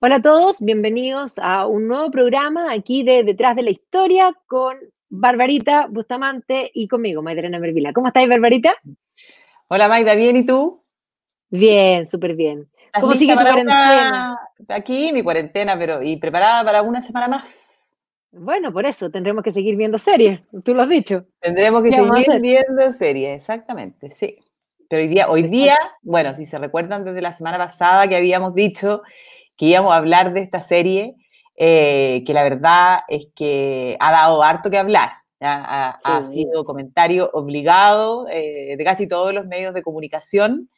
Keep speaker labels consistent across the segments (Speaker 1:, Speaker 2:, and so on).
Speaker 1: Hola a todos, bienvenidos a un nuevo programa aquí de Detrás de la Historia con Barbarita Bustamante y conmigo, Maidrena Mervila. ¿Cómo estáis, Barbarita?
Speaker 2: Hola, Maida, ¿bien y tú? Bien, súper bien. ¿Cómo sigue tu cuarentena? Aquí mi cuarentena, pero y preparada para una semana más. Bueno, por eso tendremos
Speaker 1: que seguir viendo series, tú lo has dicho. Tendremos que seguir
Speaker 2: viendo series, exactamente, sí. Pero día, hoy día, bueno, si se recuerdan desde la semana pasada que habíamos dicho que a hablar de esta serie, eh, que la verdad es que ha dado harto que hablar. Ha, sido comentario obligado eh, de casi todos los medios de comunicación,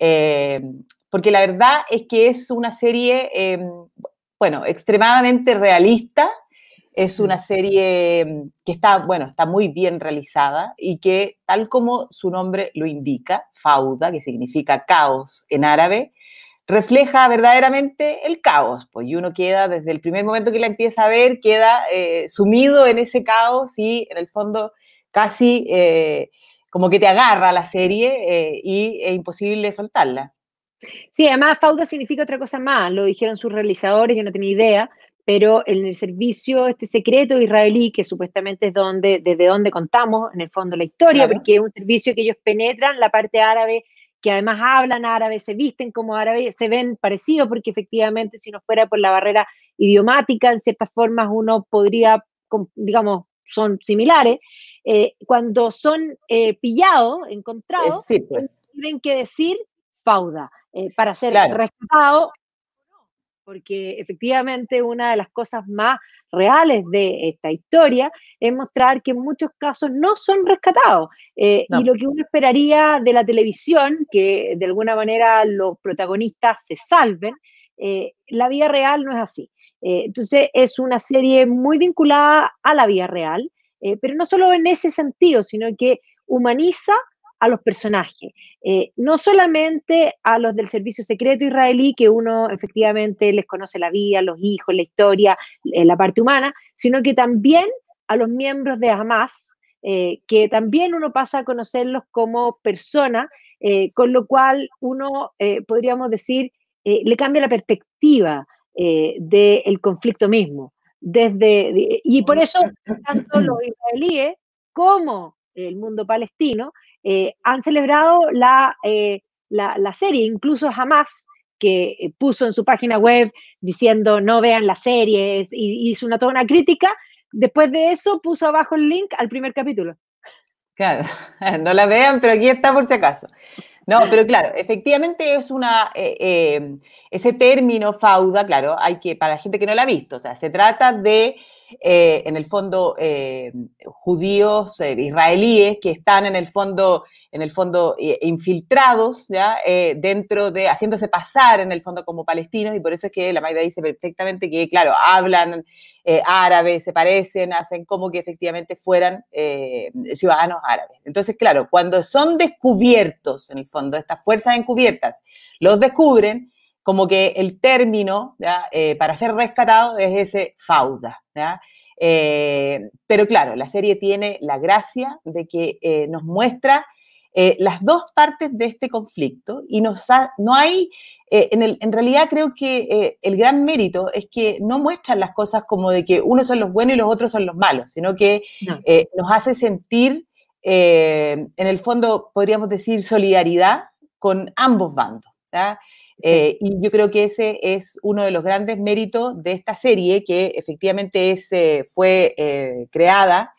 Speaker 2: eh, porque la verdad es que es una serie, em, bueno, extremadamente realista, es una serie em, que está, bueno, está muy bien realizada y que, tal como su nombre lo indica, Fauda, que significa caos en árabe, refleja verdaderamente el caos, pues, y uno queda, desde el primer momento que la empieza a ver, queda eh, sumido en ese caos y en el fondo casi eh, como que te agarra la serie eh, y es imposible soltarla. Sí, además Fauda significa otra cosa más, lo
Speaker 1: dijeron sus realizadores, yo no tenía idea, pero en el servicio, este secreto israelí, que supuestamente es donde, desde donde contamos en el fondo la historia, porque es un servicio que ellos penetran la parte árabe que además hablan árabe, se visten como árabe, se ven parecidos, porque efectivamente si no fuera por la barrera idiomática, en ciertas formas uno podría, digamos, son similares. Eh, cuando son eh, pillados, eh, encontrados, pues. tienen que decir fauda para ser rescatado porque efectivamente una de las cosas más reales de esta historia es mostrar que en muchos casos no son rescatados. Eh, y lo que uno esperaría de la televisión, que de alguna manera los protagonistas se salven, eh, la vida real no es así. Eh, entonces es una serie muy vinculada a la vida real, pero no solo en ese sentido, sino que humaniza a los personajes, eh, no solamente a los del servicio secreto israelí, que uno efectivamente les conoce la vida, los hijos, la historia, eh, la parte humana, sino que también a los miembros de Hamas, eh, que también uno pasa a conocerlos como personas, con lo cual uno, podríamos decir, le cambia la perspectiva del conflicto mismo. Desde, y por eso, tanto los israelíes como el mundo palestino, eh, han celebrado eh, la, la, serie, incluso jamás que eh, puso en su página web diciendo no vean las series y hizo una toda una crítica, después de eso puso abajo el link al primer capítulo.
Speaker 2: Claro, no la vean, pero aquí está por si acaso. No, pero claro, efectivamente es una ese término fauda, claro, hay que para la gente que no la ha visto, o sea, se trata de eh, en el fondo, eh, judíos eh, israelíes que están en el fondo, en el fondo infiltrados, ¿ya? dentro de, haciéndose pasar en el fondo como palestinos, y por eso es que la Maida dice perfectamente que, claro, hablan árabes, se parecen, hacen como que efectivamente fueran ciudadanos árabes. Entonces, claro, cuando son descubiertos, en el fondo, estas fuerzas encubiertas, los descubren, como que el término ¿ya? para ser rescatado es ese fauda, eh, pero claro, la serie tiene la gracia de que eh, nos muestra eh, las dos partes de este conflicto y nos no hay, en, realidad creo que el gran mérito es que no muestran las cosas como de que unos son los buenos y los otros son los malos, sino que nos hace sentir, en el fondo podríamos decir, solidaridad con ambos bandos. ¿ya? Eh, y yo creo que ese es uno de los grandes méritos de esta serie que efectivamente eh, fue eh, creada,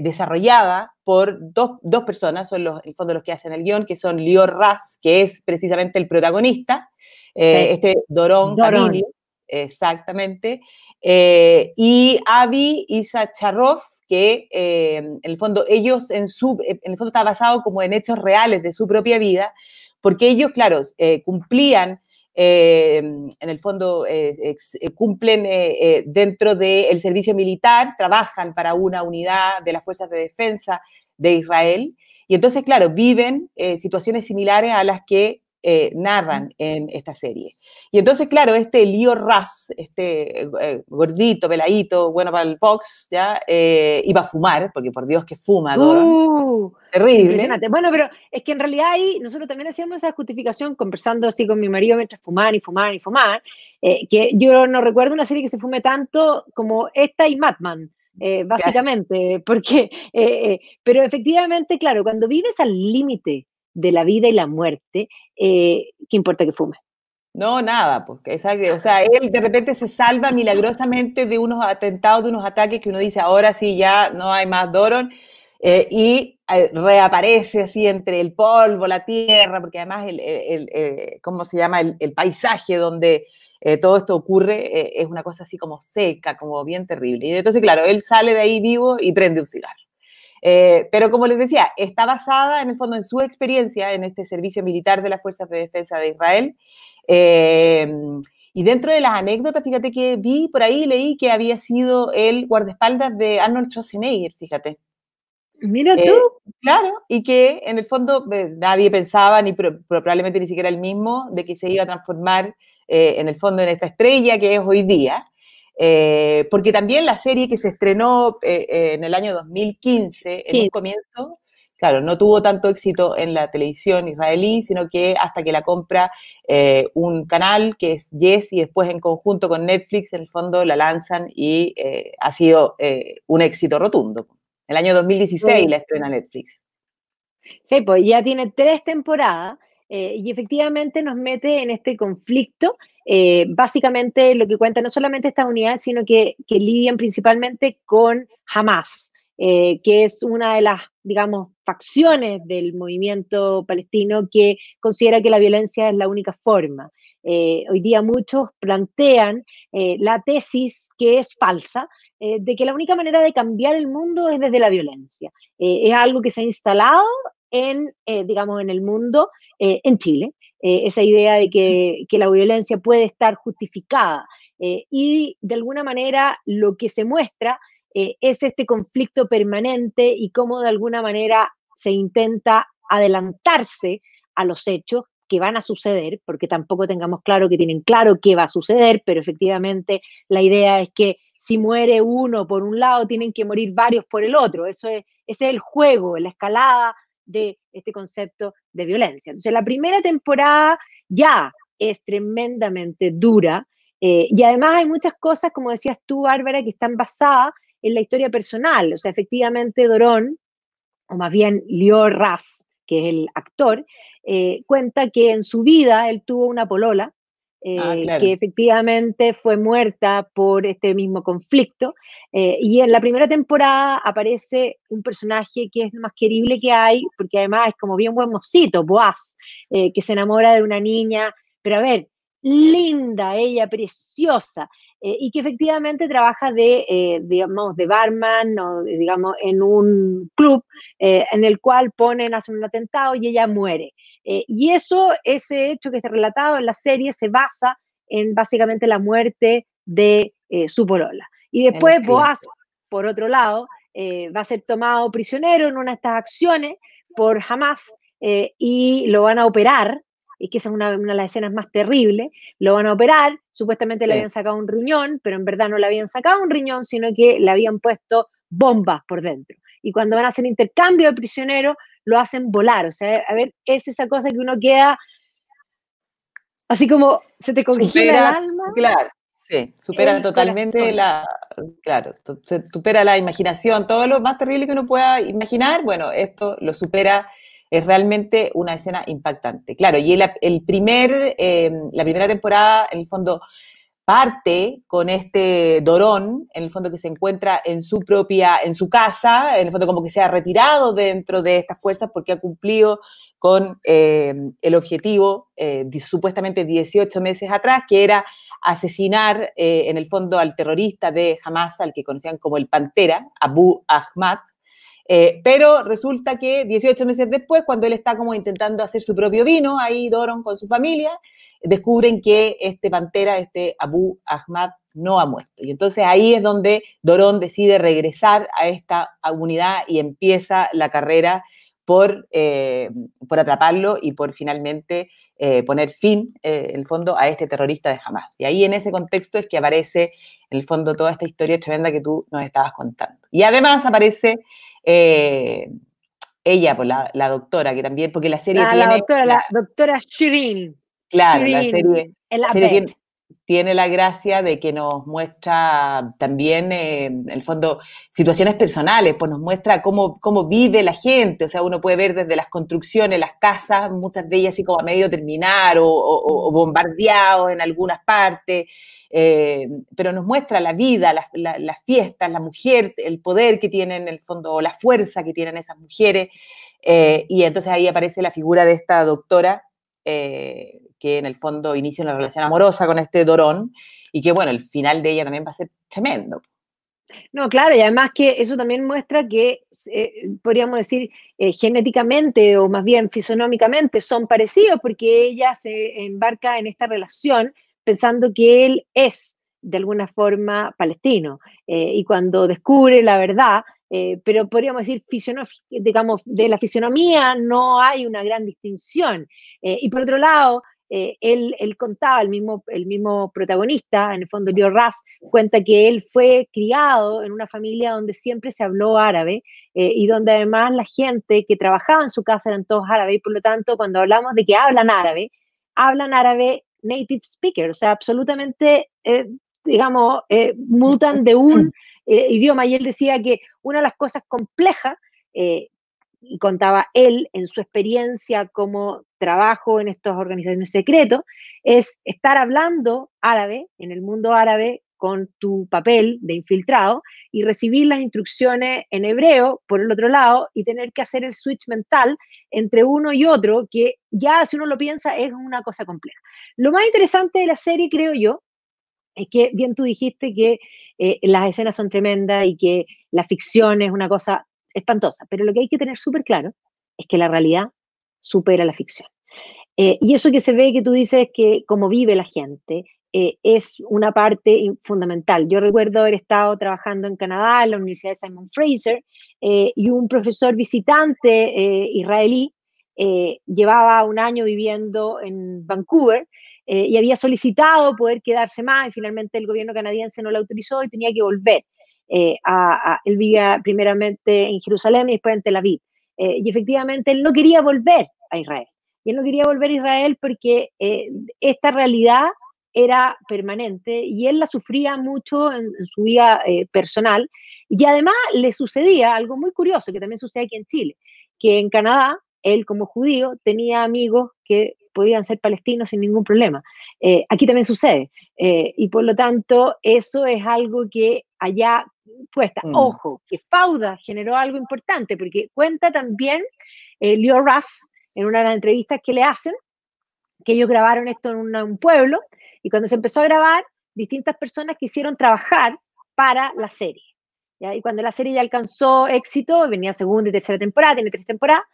Speaker 2: desarrollada por dos, personas, son los, en el fondo los que hacen el guión, que son Lior Raz, que es precisamente el protagonista,
Speaker 1: este
Speaker 2: Dorón, Dorón. exactamente, y Avi Isacharov, que en el fondo ellos en su, en el fondo está basado como en hechos reales de su propia vida, porque ellos, claro, eh, cumplían, eh, en el fondo, eh, cumplen dentro del servicio militar, trabajan para una unidad de las Fuerzas de Defensa de Israel. Y entonces, claro, viven situaciones similares a las que eh, narran en esta serie. Y entonces, claro, este Lío Ras, este eh, gordito, peladito, bueno para el box, ¿ya? Eh, iba a fumar, porque por Dios que fuma, ¡Uh! Terrible. Bueno, pero es que en realidad
Speaker 1: ahí nosotros también hacíamos esa justificación conversando así con mi marido mientras fumaban y fumaban y fumaban, que yo no recuerdo una serie que se fume tanto como esta y Madman. básicamente, porque, pero efectivamente, claro, cuando vives al límite de la vida y la muerte, eh, ¿qué importa que fume?
Speaker 2: No, nada, porque pues, O sea, él de repente se salva milagrosamente de unos atentados, de unos ataques que uno dice, ahora sí ya no hay más Doron, eh, y eh, reaparece así entre el polvo, la tierra, porque además el, el, ¿cómo se llama? El, paisaje donde todo esto ocurre es una cosa así como seca, como bien terrible. Y entonces, claro, él sale de ahí vivo y prende un cigarro. Eh, pero como les decía, está basada en el fondo en su experiencia en este servicio militar de las Fuerzas de Defensa de Israel. Em, y dentro de las anécdotas, fíjate que vi por ahí, leí que había sido el guardaespaldas de Arnold Schwarzenegger, fíjate. Mira eh, tú. claro, y que en el fondo eh, nadie pensaba, ni probablemente ni siquiera el mismo, de que se iba a transformar en el fondo en esta estrella que es hoy día. Eh, porque también la serie que se estrenó eh, eh, en el año 2015, en un comienzo, claro, no tuvo tanto éxito en la televisión israelí, sino que hasta que la compra un canal que es Yes y después en conjunto con Netflix, en el fondo la lanzan y ha sido un éxito rotundo. El año 2016 la estrena Netflix.
Speaker 1: Sí, pues ya tiene tres temporadas y efectivamente nos mete en este conflicto eh, básicamente lo que cuenta no solamente estas unidades, sino que, que lidian principalmente con Hamas, eh, que es una de las, digamos, facciones del movimiento palestino que considera que la violencia es la única forma. Eh, hoy día muchos plantean la tesis que es falsa, de que la única manera de cambiar el mundo es desde la violencia. es algo que se ha instalado en, digamos, en el mundo, en Chile, eh, esa idea de mm. que, la violencia puede estar justificada. Eh, y de alguna manera lo que se muestra eh, es este conflicto permanente y cómo de alguna manera se intenta adelantarse a los hechos que van a suceder, porque tampoco tengamos claro que tienen claro qué va a suceder, pero efectivamente la idea es que si muere uno por un lado, tienen que morir varios por el otro. Eso es, ese es el juego, la escalada de este concepto de violencia. Entonces, la primera temporada ya es tremendamente dura eh, y además hay muchas cosas, como decías tú, Bárbara, que están basadas en la historia personal. O sea, efectivamente, Dorón, o más bien Lior Ras, que es el actor, eh, cuenta que en su vida él tuvo una polola Ah, eh, que efectivamente fue muerta por este mismo conflicto. Eh, y en la primera temporada aparece un personaje que es lo más querible que hay, porque además es como bien buen mocito, Boaz, eh, que se enamora de una niña, pero a ver, linda ella, preciosa, y que efectivamente trabaja de, digamos, de barman o, digamos, en un club en el cual ponen, hacen un atentado y ella muere. Eh, y eso, ese hecho que está relatado en la serie, se basa en básicamente la muerte de eh, su polola. Y después Boaz, por otro lado, eh, va a ser tomado prisionero en una de estas acciones por Hamas y lo van a operar, y que esa es una, de las escenas más terribles, lo van a operar, supuestamente le habían sacado un riñón, pero en verdad no le habían sacado un riñón, sino que le habían puesto bombas por dentro. Y cuando van a hacer intercambio de prisioneros, lo hacen volar. O sea, a ver, es esa cosa que uno queda
Speaker 2: así como se te congela el alma. Claro, sí, supera totalmente la, claro, supera la imaginación, todo lo más terrible que uno pueda imaginar, bueno, esto lo supera. Es realmente una escena impactante. Claro, y el, primer, eh, la primera temporada, en el fondo, parte con este Dorón, en el fondo que se encuentra en su propia, en su casa, en el fondo como que se ha retirado dentro de estas fuerzas porque ha cumplido con eh, el objetivo eh, supuestamente 18 meses atrás, que era asesinar eh, en el fondo al terrorista de Hamas, al que conocían como el Pantera, Abu Ahmad, eh, pero resulta que 18 meses después, cuando él está como intentando hacer su propio vino, ahí Doron con su familia, descubren que este pantera, este Abu Ahmad, no ha muerto. Y entonces ahí es donde Doron decide regresar a esta unidad y empieza la carrera por, eh, por atraparlo y por finalmente eh, poner fin, en el fondo, a este terrorista de Hamas. Y ahí en ese contexto es que aparece, en el fondo, toda esta historia tremenda que tú nos estabas contando. Y además aparece eh, ella, pues la, doctora, que también, porque la serie ah, tiene... La doctora, la, doctora Shirin.
Speaker 1: Claro, la serie, la
Speaker 2: tiene la gracia de que nos muestra también, eh, en el fondo, situaciones personales, pues nos muestra cómo, cómo vive la gente, o sea, uno puede ver desde las construcciones, las casas, muchas de ellas así como a medio terminar o, bombardeados en algunas partes, eh, pero nos muestra la vida, las fiestas, la mujer, el poder que tienen, en el fondo, la fuerza que tienen esas mujeres, eh, y entonces ahí aparece la figura de esta doctora que en el fondo inicia una relación amorosa con este Dorón y que, bueno, el final de ella también va a ser tremendo.
Speaker 1: No, claro, y además que eso también muestra que, eh, podríamos decir, eh, genéticamente o más bien fisionómicamente son parecidos porque ella se embarca en esta relación pensando que él es de alguna forma palestino eh, y cuando descubre la verdad, pero podríamos decir, digamos, de la fisionomía no hay una gran distinción. y por otro lado, eh, él, contaba, el mismo, el mismo protagonista, en el fondo Leo Ras, cuenta que él fue criado en una familia donde siempre se habló árabe eh, y donde además la gente que trabajaba en su casa eran todos árabes y por lo tanto cuando hablamos de que hablan árabe, hablan árabe native speakers, o sea, absolutamente, eh, digamos, mutan de un idioma. Y él decía que una de las cosas complejas y contaba él en su experiencia como trabajo en estas organizaciones secretas, es estar hablando árabe, en el mundo árabe, con tu papel de infiltrado y recibir las instrucciones en hebreo por el otro lado y tener que hacer el switch mental entre uno y otro, que ya si uno lo piensa es una cosa compleja. Lo más interesante de la serie, creo yo, es que bien tú dijiste que eh, las escenas son tremendas y que la ficción es una cosa espantosa, pero lo que hay que tener súper claro es que la realidad supera la ficción. Eh, y eso que se ve que tú dices que cómo vive la gente eh, es una parte fundamental. Yo recuerdo haber estado trabajando en Canadá, en la Universidad de Simon Fraser, eh, y un profesor visitante israelí llevaba un año viviendo en Vancouver y había solicitado poder quedarse más y finalmente el gobierno canadiense no lo autorizó y tenía que volver. Eh, a, él vivía primeramente en Jerusalén y después en Tel Aviv. Eh, y efectivamente él no quería volver a Israel. Y él no quería volver a Israel porque eh, esta realidad era permanente y él la sufría mucho en, su vida personal. Y además le sucedía algo muy curioso que también sucede aquí en Chile, que en Canadá él como judío tenía amigos que podían ser palestinos sin ningún problema. aquí también sucede. y por lo tanto, eso es algo que allá puesta. Mm. Ojo, que Fauda generó algo importante, porque cuenta también eh, Leo Russ en una de las entrevistas que le hacen, que ellos grabaron esto en un pueblo, y cuando se empezó a grabar, distintas personas quisieron trabajar para la serie. Y cuando la serie ya alcanzó éxito, venía segunda y tercera temporada, tiene tres temporadas,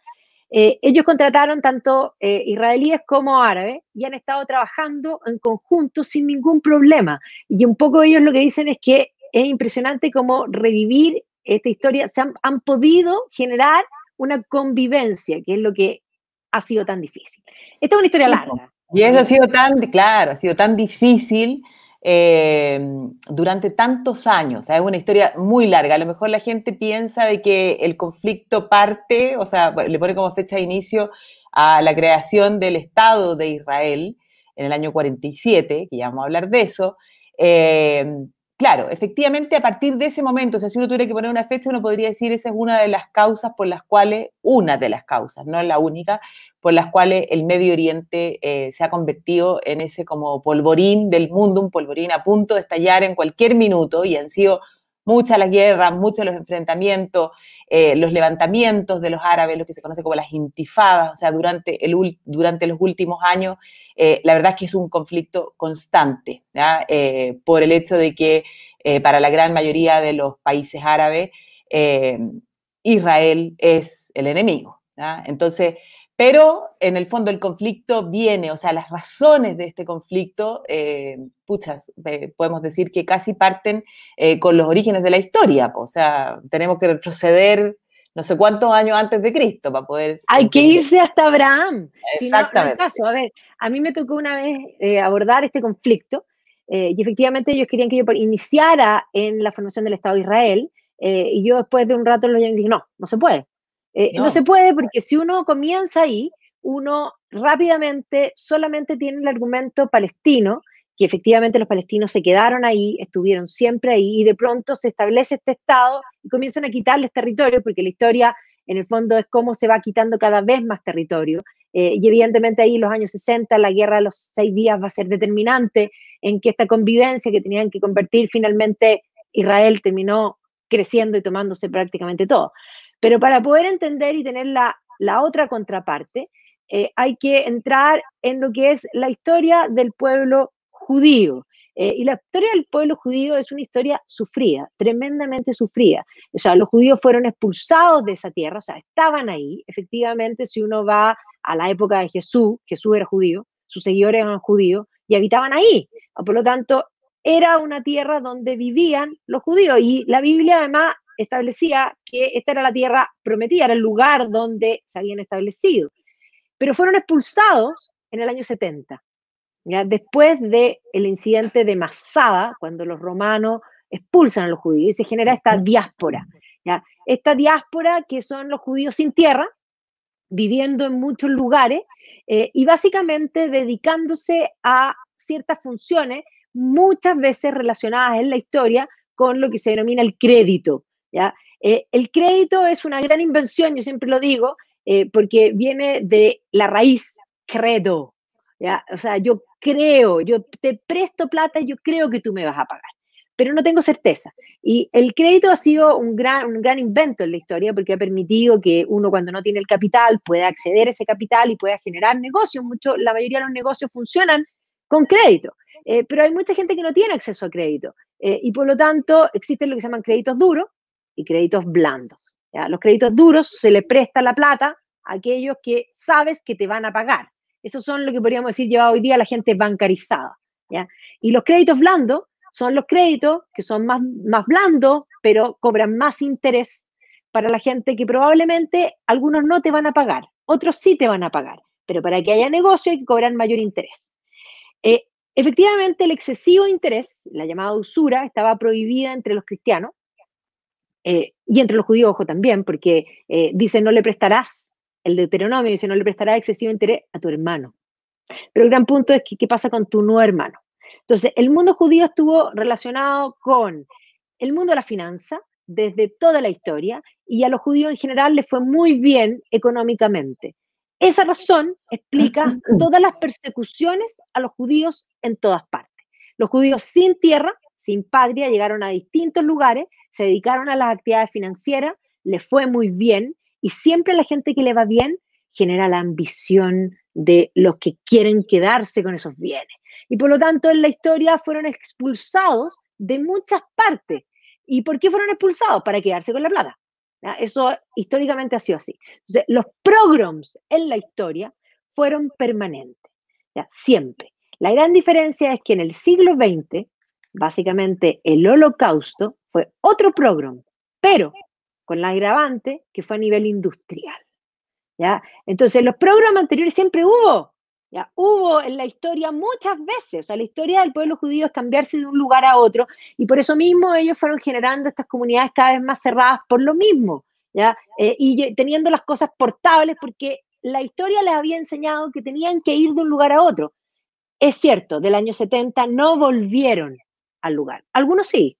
Speaker 1: eh, ellos contrataron tanto eh, israelíes como árabes y han estado trabajando en conjunto sin ningún problema. Y un poco ellos lo que dicen es que es impresionante cómo revivir esta historia, se han, podido generar una convivencia, que es lo que ha sido tan difícil.
Speaker 2: Esta es una historia larga. Y eso ha sido tan, claro, ha sido tan difícil eh, durante tantos años. O sea, es una historia muy larga. A lo mejor la gente piensa de que el conflicto parte, o sea, le pone como fecha de inicio a la creación del Estado de Israel en el año 47, que ya vamos a hablar de eso. Eh, claro, efectivamente a partir de ese momento, o sea, si uno tuviera que poner una fecha, uno podría decir esa es una de las causas por las cuales, una de las causas, no es la única, por las cuales el Medio Oriente eh, se ha convertido en ese como polvorín del mundo, un polvorín a punto de estallar en cualquier minuto y han sido Muchas las guerras, muchos los enfrentamientos, eh, los levantamientos de los árabes, lo que se conoce como las intifadas, o sea, durante, el, durante los últimos años, eh, la verdad es que es un conflicto constante, eh, por el hecho de que para la gran mayoría de los países árabes, Israel es el enemigo. ¿ya? Entonces, pero en el fondo el conflicto viene, o sea, las razones de este conflicto, eh, puchas, eh, podemos decir que casi parten eh, con los orígenes de la historia. O sea, tenemos que retroceder no sé cuántos años antes de Cristo para poder... Hay que irse hasta Abraham. Exactamente. A
Speaker 1: ver, a mí me tocó una vez abordar este conflicto y efectivamente ellos querían que yo iniciara en la formación del Estado de Israel y yo después de un rato lo dije, no, no se puede eh, no. se puede porque si uno comienza ahí, uno rápidamente solamente tiene el argumento palestino, que efectivamente los palestinos se quedaron ahí, estuvieron siempre ahí, y de pronto se establece este Estado y comienzan a quitarles territorio, porque la historia en el fondo es cómo se va quitando cada vez más territorio. Eh, y evidentemente ahí los años 60 la guerra de los seis días va a ser determinante en que esta convivencia que tenían que convertir finalmente Israel terminó creciendo y tomándose prácticamente todo. Pero para poder entender y tener la, otra contraparte, eh, hay que entrar en lo que es la historia del pueblo judío. Eh, y la historia del pueblo judío es una historia sufrida, tremendamente sufrida. O sea, los judíos fueron expulsados de esa tierra, o sea, estaban ahí. Efectivamente, si uno va a la época de Jesús, Jesús era judío, sus seguidores eran judíos y habitaban ahí. Por lo tanto, era una tierra donde vivían los judíos. Y la Biblia además establecía que esta era la tierra prometida, era el lugar donde se habían establecido. Pero fueron expulsados en el año 70, después del el incidente de Masada, cuando los romanos expulsan a los judíos y se genera esta diáspora. ¿ya? Esta diáspora que son los judíos sin tierra, viviendo en muchos lugares eh, y básicamente dedicándose a ciertas funciones, muchas veces relacionadas en la historia con lo que se denomina el crédito. Eh, el crédito es una gran invención, yo siempre lo digo, eh, porque viene de la raíz credo, ¿ya? O sea, yo creo, yo te presto plata y yo creo que tú me vas a pagar, pero no tengo certeza. Y el crédito ha sido un gran, gran invento en la historia porque ha permitido que uno cuando no tiene el capital pueda acceder a ese capital y pueda generar negocios. Mucho, la mayoría de los negocios funcionan con crédito. Eh, pero hay mucha gente que no tiene acceso a crédito y por lo tanto existen lo que se llaman créditos duros, y créditos blandos. Los créditos duros se les presta la plata a aquellos que sabes que te van a pagar. Esos son lo que podríamos decir lleva hoy día la gente bancarizada. Y los créditos blandos son los créditos que son más, más blandos, pero cobran más interés para la gente que probablemente algunos no te van a pagar, otros sí te van a pagar, pero para que haya negocio hay que cobrar mayor interés. Eh, efectivamente, el excesivo interés, la llamada usura, estaba prohibida entre los cristianos eh, y entre los judíos, ojo también, porque eh, dice no le prestarás, el Deuteronomio dice no le prestarás excesivo interés a tu hermano. Pero el gran punto es qué pasa con tu nuevo hermano. Entonces, el mundo judío estuvo relacionado con el mundo de la finanza desde toda la historia y a los judíos en general les fue muy bien económicamente. Esa razón explica todas las persecuciones a los judíos en todas partes. Los judíos sin tierra sin patria, llegaron a distintos lugares, se dedicaron a las actividades financieras, le fue muy bien y siempre la gente que le va bien genera la ambición de los que quieren quedarse con esos bienes. Y por lo tanto en la historia fueron expulsados de muchas partes. ¿Y por qué fueron expulsados? Para quedarse con la plata. Eso históricamente ha sido así. Entonces, los progroms en la historia fueron permanentes, siempre. La gran diferencia es que en el siglo XX Básicamente, el holocausto fue otro programa, pero con la agravante que fue a nivel industrial. ¿ya? Entonces, los programas anteriores siempre hubo, ¿ya? hubo en la historia muchas veces, o sea, la historia del pueblo judío es cambiarse de un lugar a otro, y por eso mismo ellos fueron generando estas comunidades cada vez más cerradas por lo mismo, ¿ya? Eh, y teniendo las cosas portables porque la historia les había enseñado que tenían que ir de un lugar a otro. Es cierto, del año 70 no volvieron, al lugar. Algunos sí,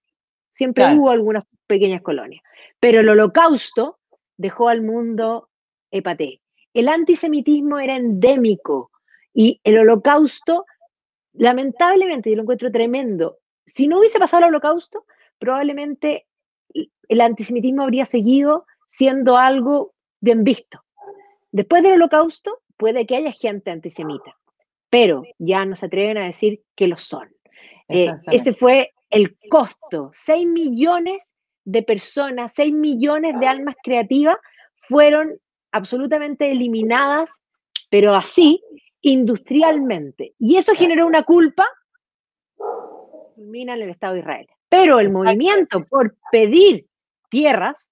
Speaker 1: siempre hubo algunas pequeñas colonias, pero el holocausto dejó al mundo hepaté. El antisemitismo era endémico y el holocausto, lamentablemente, yo lo encuentro tremendo. Si no hubiese pasado el holocausto, probablemente el antisemitismo habría seguido siendo algo bien visto. Después del holocausto, puede que haya gente antisemita, pero ya no se atreven a decir que lo son. Eh, ese fue el costo. 6 millones de personas, 6 millones de almas creativas fueron absolutamente eliminadas, pero así, industrialmente. Y eso generó una culpa en el Estado de Israel. Pero el movimiento por pedir tierras,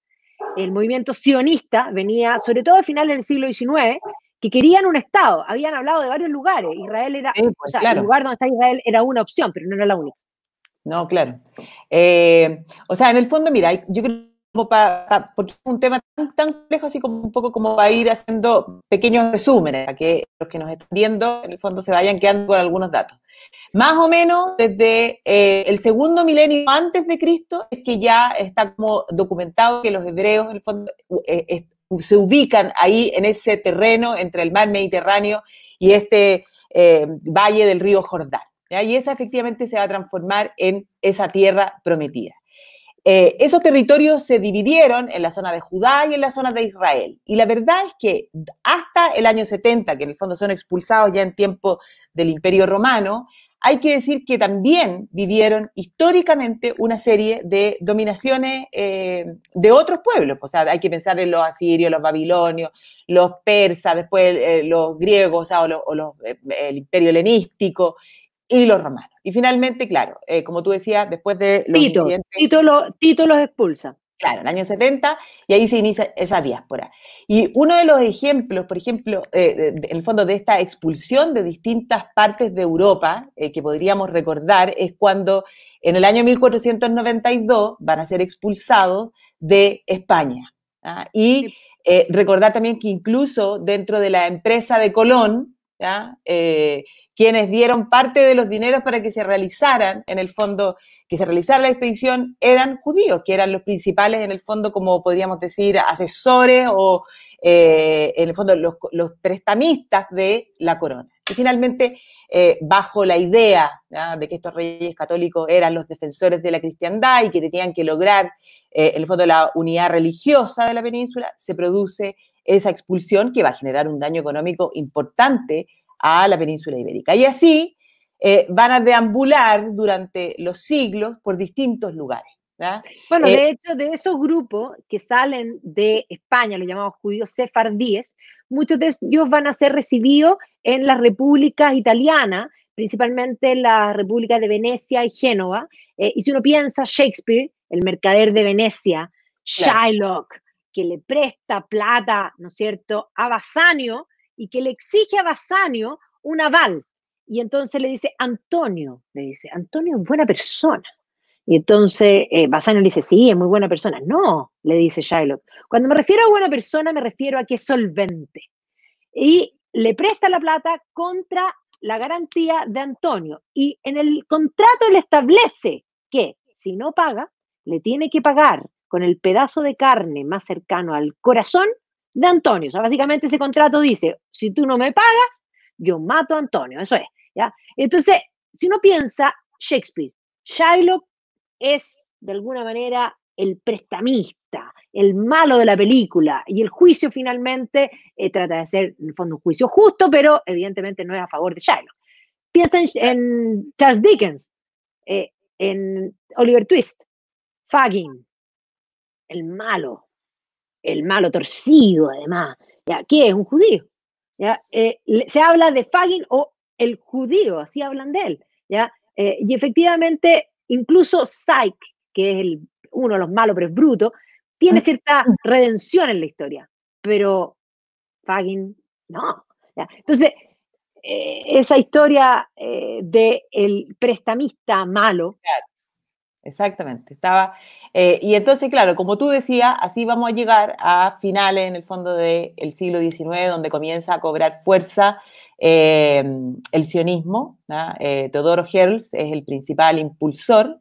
Speaker 1: el movimiento sionista venía, sobre todo a finales del siglo XIX, que querían un Estado. Habían hablado de varios lugares. Israel era, pues, o sea, el lugar
Speaker 2: donde está Israel era una opción, pero no era la única. No, claro. Eh, o sea, en el fondo, mira, yo creo que para, es un tema tan, tan complejo, así como un poco como para ir haciendo pequeños resúmenes, para que los que nos están viendo, en el fondo, se vayan quedando con algunos datos. Más o menos desde eh, el segundo milenio antes de Cristo es que ya está como documentado que los hebreos, en el fondo, eh, se ubican ahí en ese terreno entre el mar Mediterráneo y este eh, valle del río Jordán. Y esa efectivamente se va a transformar en esa tierra prometida. Eh, esos territorios se dividieron en la zona de Judá y en la zona de Israel. Y la verdad es que hasta el año 70, que en el fondo son expulsados ya en tiempo del Imperio Romano, hay que decir que también vivieron históricamente una serie de dominaciones eh, de otros pueblos. O sea, hay que pensar en los asirios, los babilonios, los persas, después eh, los griegos, o, eh, el imperio helenístico y los romanos. Y finalmente, claro, como tú decías, después de los Tito, Tito los expulsa. Claro, en el año 70, y ahí se inicia esa diáspora. Y uno de los ejemplos, por ejemplo, eh, en el fondo de esta expulsión de distintas partes de Europa eh, que podríamos recordar es cuando en el año 1492 van a ser expulsados de España. ¿ah? Y eh, recordar también que incluso dentro de la empresa de Colón, eh, quienes dieron parte de los dineros para que se realizaran, en el fondo, que se realizara la expedición, eran judíos, que eran los principales, en el fondo, como podríamos decir, asesores o, eh, en el fondo, los, prestamistas de la corona. Y finalmente, eh, bajo la idea de que estos reyes católicos eran los defensores de la cristiandad y que tenían que lograr, en el fondo, la unidad religiosa de la península, se produce esa expulsión que va a generar un daño económico importante a la península ibérica. Y así eh, van a deambular durante los siglos por distintos lugares. Bueno, eh, de hecho,
Speaker 1: de esos grupos que salen de España, los llamamos judíos sefardíes, muchos de ellos van a ser recibidos en la república italiana, principalmente la República de Venecia y Génova. Eh, y si uno piensa Shakespeare, el mercader de Venecia, Shylock, que le presta plata, ¿no es cierto?, a Basanio y que le exige a Basanio un aval. Y entonces le dice, Antonio, le dice, Antonio es buena persona. Y entonces eh, Basanio le dice, sí, es muy buena persona. No, le dice Shylock. Cuando me refiero a buena persona, me refiero a que es solvente. Y le presta la plata contra la garantía de Antonio. Y en el contrato le establece que si no paga, le tiene que pagar con el pedazo de carne más cercano al corazón de Antonio. O sea, básicamente ese contrato dice, si tú no me pagas, yo mato a Antonio, eso es. ¿ya? Entonces, si uno piensa, Shakespeare, Shylock es de alguna manera el prestamista, el malo de la película, y el juicio finalmente eh, trata de hacer en el fondo, un juicio justo, pero evidentemente no es a favor de Shylock. Piensa en, Charles Dickens, eh, en Oliver Twist, Fagin el malo, el malo torcido además, ¿ya? ¿Qué es? Un judío. ¿ya? Eh, se habla de Fagin o el judío, así hablan de él, ¿ya? Eh, y efectivamente, incluso Sykes, que es uno de los malos, pero es bruto, tiene cierta redención en la historia, pero Fagin no. ¿ya? Entonces, eh, esa historia eh, del prestamista malo,
Speaker 2: Exactamente, estaba. Eh, y entonces, claro, como tú decías, así vamos a llegar a finales en el fondo del siglo XIX, donde comienza a cobrar fuerza eh, el sionismo. Eh, Teodoro Herz es el principal impulsor.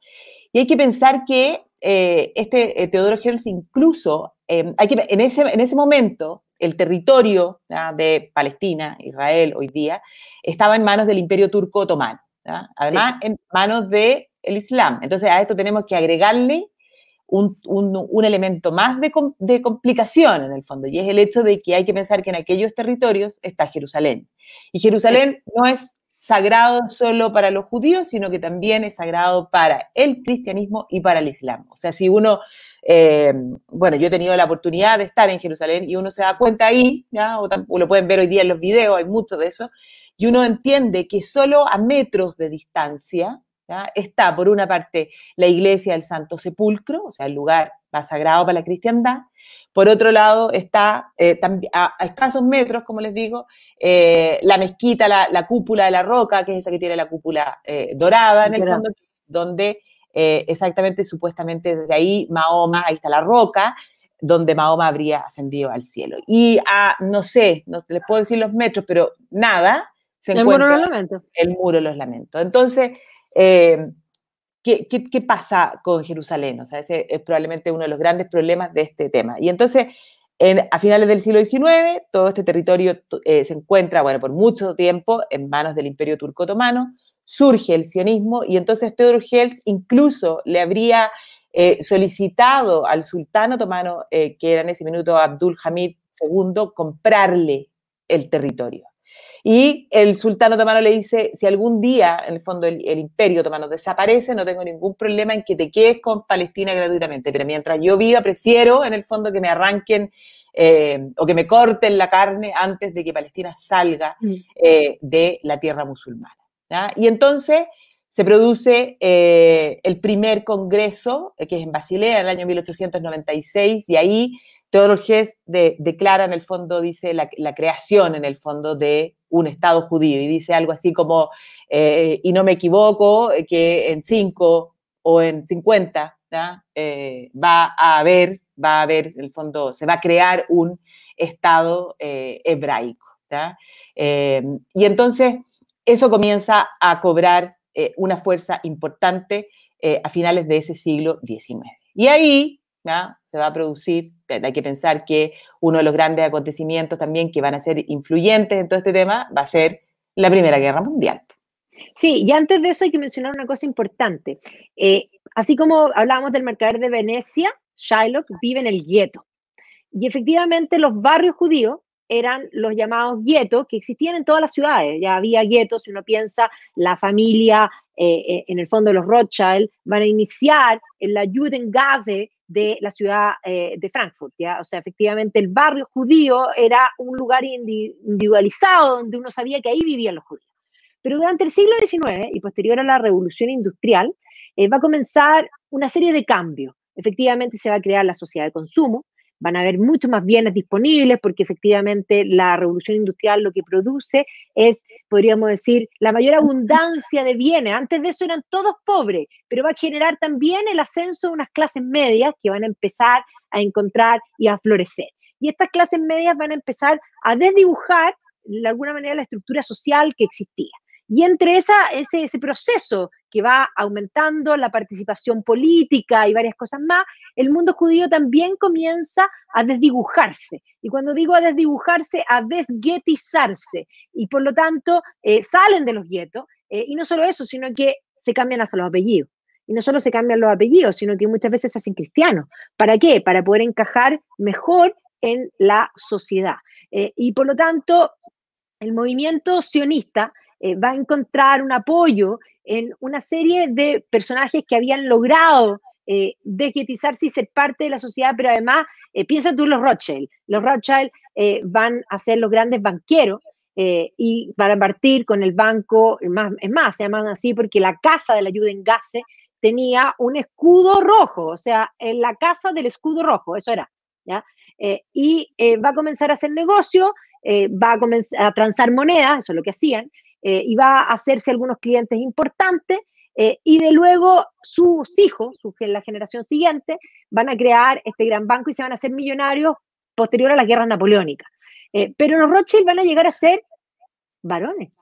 Speaker 2: Y hay que pensar que este Teodoro Herzl incluso, en, ese, en ese momento, el territorio de Palestina, Israel hoy día, estaba en manos del imperio turco otomano. Además, en manos de el Islam. Entonces a esto tenemos que agregarle un, elemento más de, complicación en el fondo, y es el hecho de que hay que pensar que en aquellos territorios está Jerusalén. Y Jerusalén no es sagrado solo para los judíos, sino que también es sagrado para el cristianismo y para el islam. O sea, si uno, eh, bueno, yo he tenido la oportunidad de estar en Jerusalén y uno se da cuenta ahí, ¿ya? o, lo pueden ver hoy día en los videos, hay mucho de eso, y uno entiende que solo a metros de distancia Está, por una parte, la iglesia del Santo Sepulcro, o sea, el lugar más sagrado para la cristiandad. Por otro lado, está eh, a, escasos metros, como les digo, eh, la mezquita, la, cúpula de la roca, que es esa que tiene la cúpula eh, dorada en el fondo, donde exactamente, supuestamente, desde ahí Mahoma, ahí está la roca, donde Mahoma habría ascendido al cielo. Y a, ah, no sé, no les puedo decir los metros, pero nada, el muro de los lamentos. Entonces, eh, ¿qué, pasa con Jerusalén? O sea, ese es probablemente uno de los grandes problemas de este tema. Y entonces, a finales del siglo XIX, todo este territorio eh, se encuentra, bueno, por mucho tiempo en manos del Imperio Turco Otomano, surge el sionismo y entonces Theodor Herzl incluso le habría eh, solicitado al sultán otomano, que era en ese minuto Abdul Hamid II, comprarle el territorio. Y el sultán otomano le dice, si algún día, en el fondo, el, imperio otomano desaparece, no tengo ningún problema en que te quedes con Palestina gratuitamente, pero mientras yo viva, prefiero, en el fondo, que me arranquen eh, o que me corten la carne antes de que Palestina salga mm. eh, de la tierra musulmana. Y entonces se produce eh, el primer congreso, que es en Basilea, en el año 1896, y ahí Theodor declara en el fondo, dice, la, creación en el fondo de un Estado judío y dice algo así como, eh, y no me equivoco, eh, que en 5 o en 50 eh, va a haber, va a haber, en el fondo, se va a crear un Estado hebraico. y entonces eso comienza a cobrar una fuerza importante a finales de ese siglo XIX. Y ahí se va a producir hay que pensar que uno de los grandes acontecimientos también que van a ser influyentes en todo este tema va a ser la Primera Guerra Mundial. Sí, y antes de eso hay que mencionar una cosa importante.
Speaker 1: Eh, así como hablábamos del mercader de Venecia, Shylock vive en el gueto. Y efectivamente los barrios judíos eran los llamados guetos que existían en todas las ciudades. Ya había guetos, si uno piensa, la familia, eh, eh, en el fondo de los Rothschild, van a iniciar en la Judengasse, de la ciudad eh, de Frankfurt. ¿ya? O sea, efectivamente el barrio judío era un lugar individualizado donde uno sabía que ahí vivían los judíos. Pero durante el siglo XIX y posterior a la revolución industrial, eh, va a comenzar una serie de cambios. Efectivamente se va a crear la sociedad de consumo, van a haber muchos más bienes disponibles porque efectivamente la revolución industrial lo que produce es, podríamos decir, la mayor abundancia de bienes. Antes de eso eran todos pobres, pero va a generar también el ascenso de unas clases medias que van a empezar a encontrar y a florecer. Y estas clases medias van a empezar a desdibujar, de alguna manera, la estructura social que existía. Y entre esa, ese proceso que va aumentando la participación política y varias cosas más, el mundo judío también comienza a desdibujarse. Y cuando digo a desdibujarse, a desguetizarse. Y por lo tanto, eh, salen de los guetos. Eh, y no solo eso, sino que se cambian hasta los apellidos. Y no solo se cambian los apellidos, sino que muchas veces se hacen cristianos. ¿Para qué? Para poder encajar mejor en la sociedad. Eh, y por lo tanto, el movimiento sionista va a encontrar un apoyo en una serie de personajes que habían logrado eh, y ser parte de la sociedad, pero además, eh, piensa tú los Rothschild. Los Rothschild eh, van a ser los grandes banqueros eh, y van a partir con el banco, más, es más, se llaman así porque la casa de la ayuda en Gase tenía un escudo rojo, o sea, la casa del escudo rojo, eso era, ¿ya? y va a comenzar a hacer negocio, va a comenzar a transar monedas, eso es lo que hacían, eh, y va a hacerse algunos clientes importantes. Eh, y de luego sus hijos, la generación siguiente, van a crear este gran banco y se van a hacer millonarios posterior a la guerra napoleónica. Eh, pero los Rothschild van a llegar a ser varones,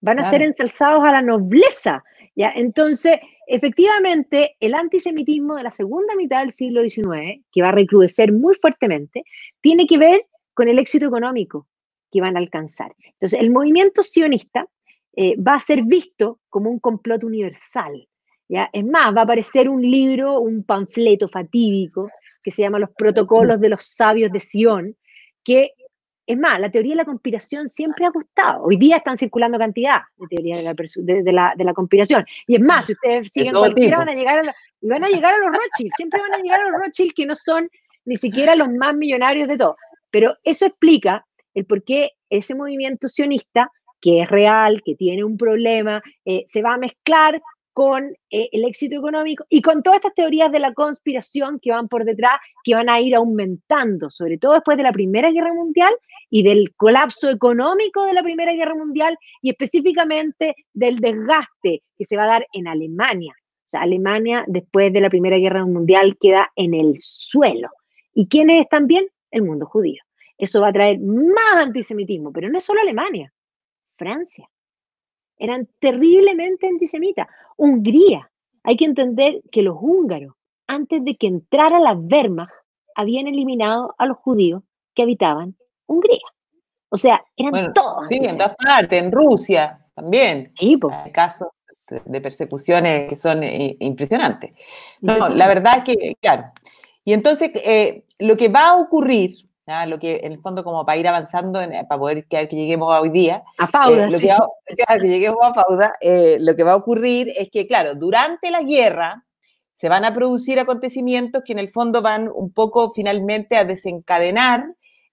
Speaker 1: van a ser ensalzados a la nobleza. ¿ya? Entonces, efectivamente, el antisemitismo de la segunda mitad del siglo XIX, que va a recrudecer muy fuertemente, tiene que ver con el éxito económico, que van a alcanzar. Entonces, el movimiento sionista eh, va a ser visto como un complot universal. ¿ya? Es más, va a aparecer un libro, un panfleto fatídico que se llama Los Protocolos de los Sabios de Sion, que es más, la teoría de la conspiración siempre ha gustado. Hoy día están circulando cantidad de teorías de la, conspiración. Y es más, si ustedes siguen cualquiera, van a, llegar a van a llegar a los Rothschild. Siempre van a llegar a los Rothschild que no son ni siquiera los más millonarios de todos. Pero eso explica el por qué ese movimiento sionista, que es real, que tiene un problema, eh, se va a mezclar con eh, el éxito económico y con todas estas teorías de la conspiración que van por detrás, que van a ir aumentando, sobre todo después de la Primera Guerra Mundial y del colapso económico de la Primera Guerra Mundial y específicamente del desgaste que se va a dar en Alemania. O sea, Alemania después de la Primera Guerra Mundial queda en el suelo. ¿Y quién es también? El mundo judío. Eso va a traer más antisemitismo, pero no es solo Alemania, Francia. Eran terriblemente antisemitas. Hungría. Hay que entender que los húngaros, antes de que entrara la Wehrmacht, habían eliminado
Speaker 2: a los judíos que habitaban Hungría. O sea, eran todos. Sí, en todas partes, en Rusia también. casos de persecuciones que son eh, impresionantes. No, la verdad es que, claro. Y entonces, eh, lo que va a ocurrir Ah, lo que en el fondo como para ir avanzando, para poder que, lleguemos a hoy día. A eh, Fauda. lo que, va, lleguemos a Fauda, eh, lo que va a ocurrir es que, claro, durante la guerra se van a producir acontecimientos que en el fondo van un poco finalmente a desencadenar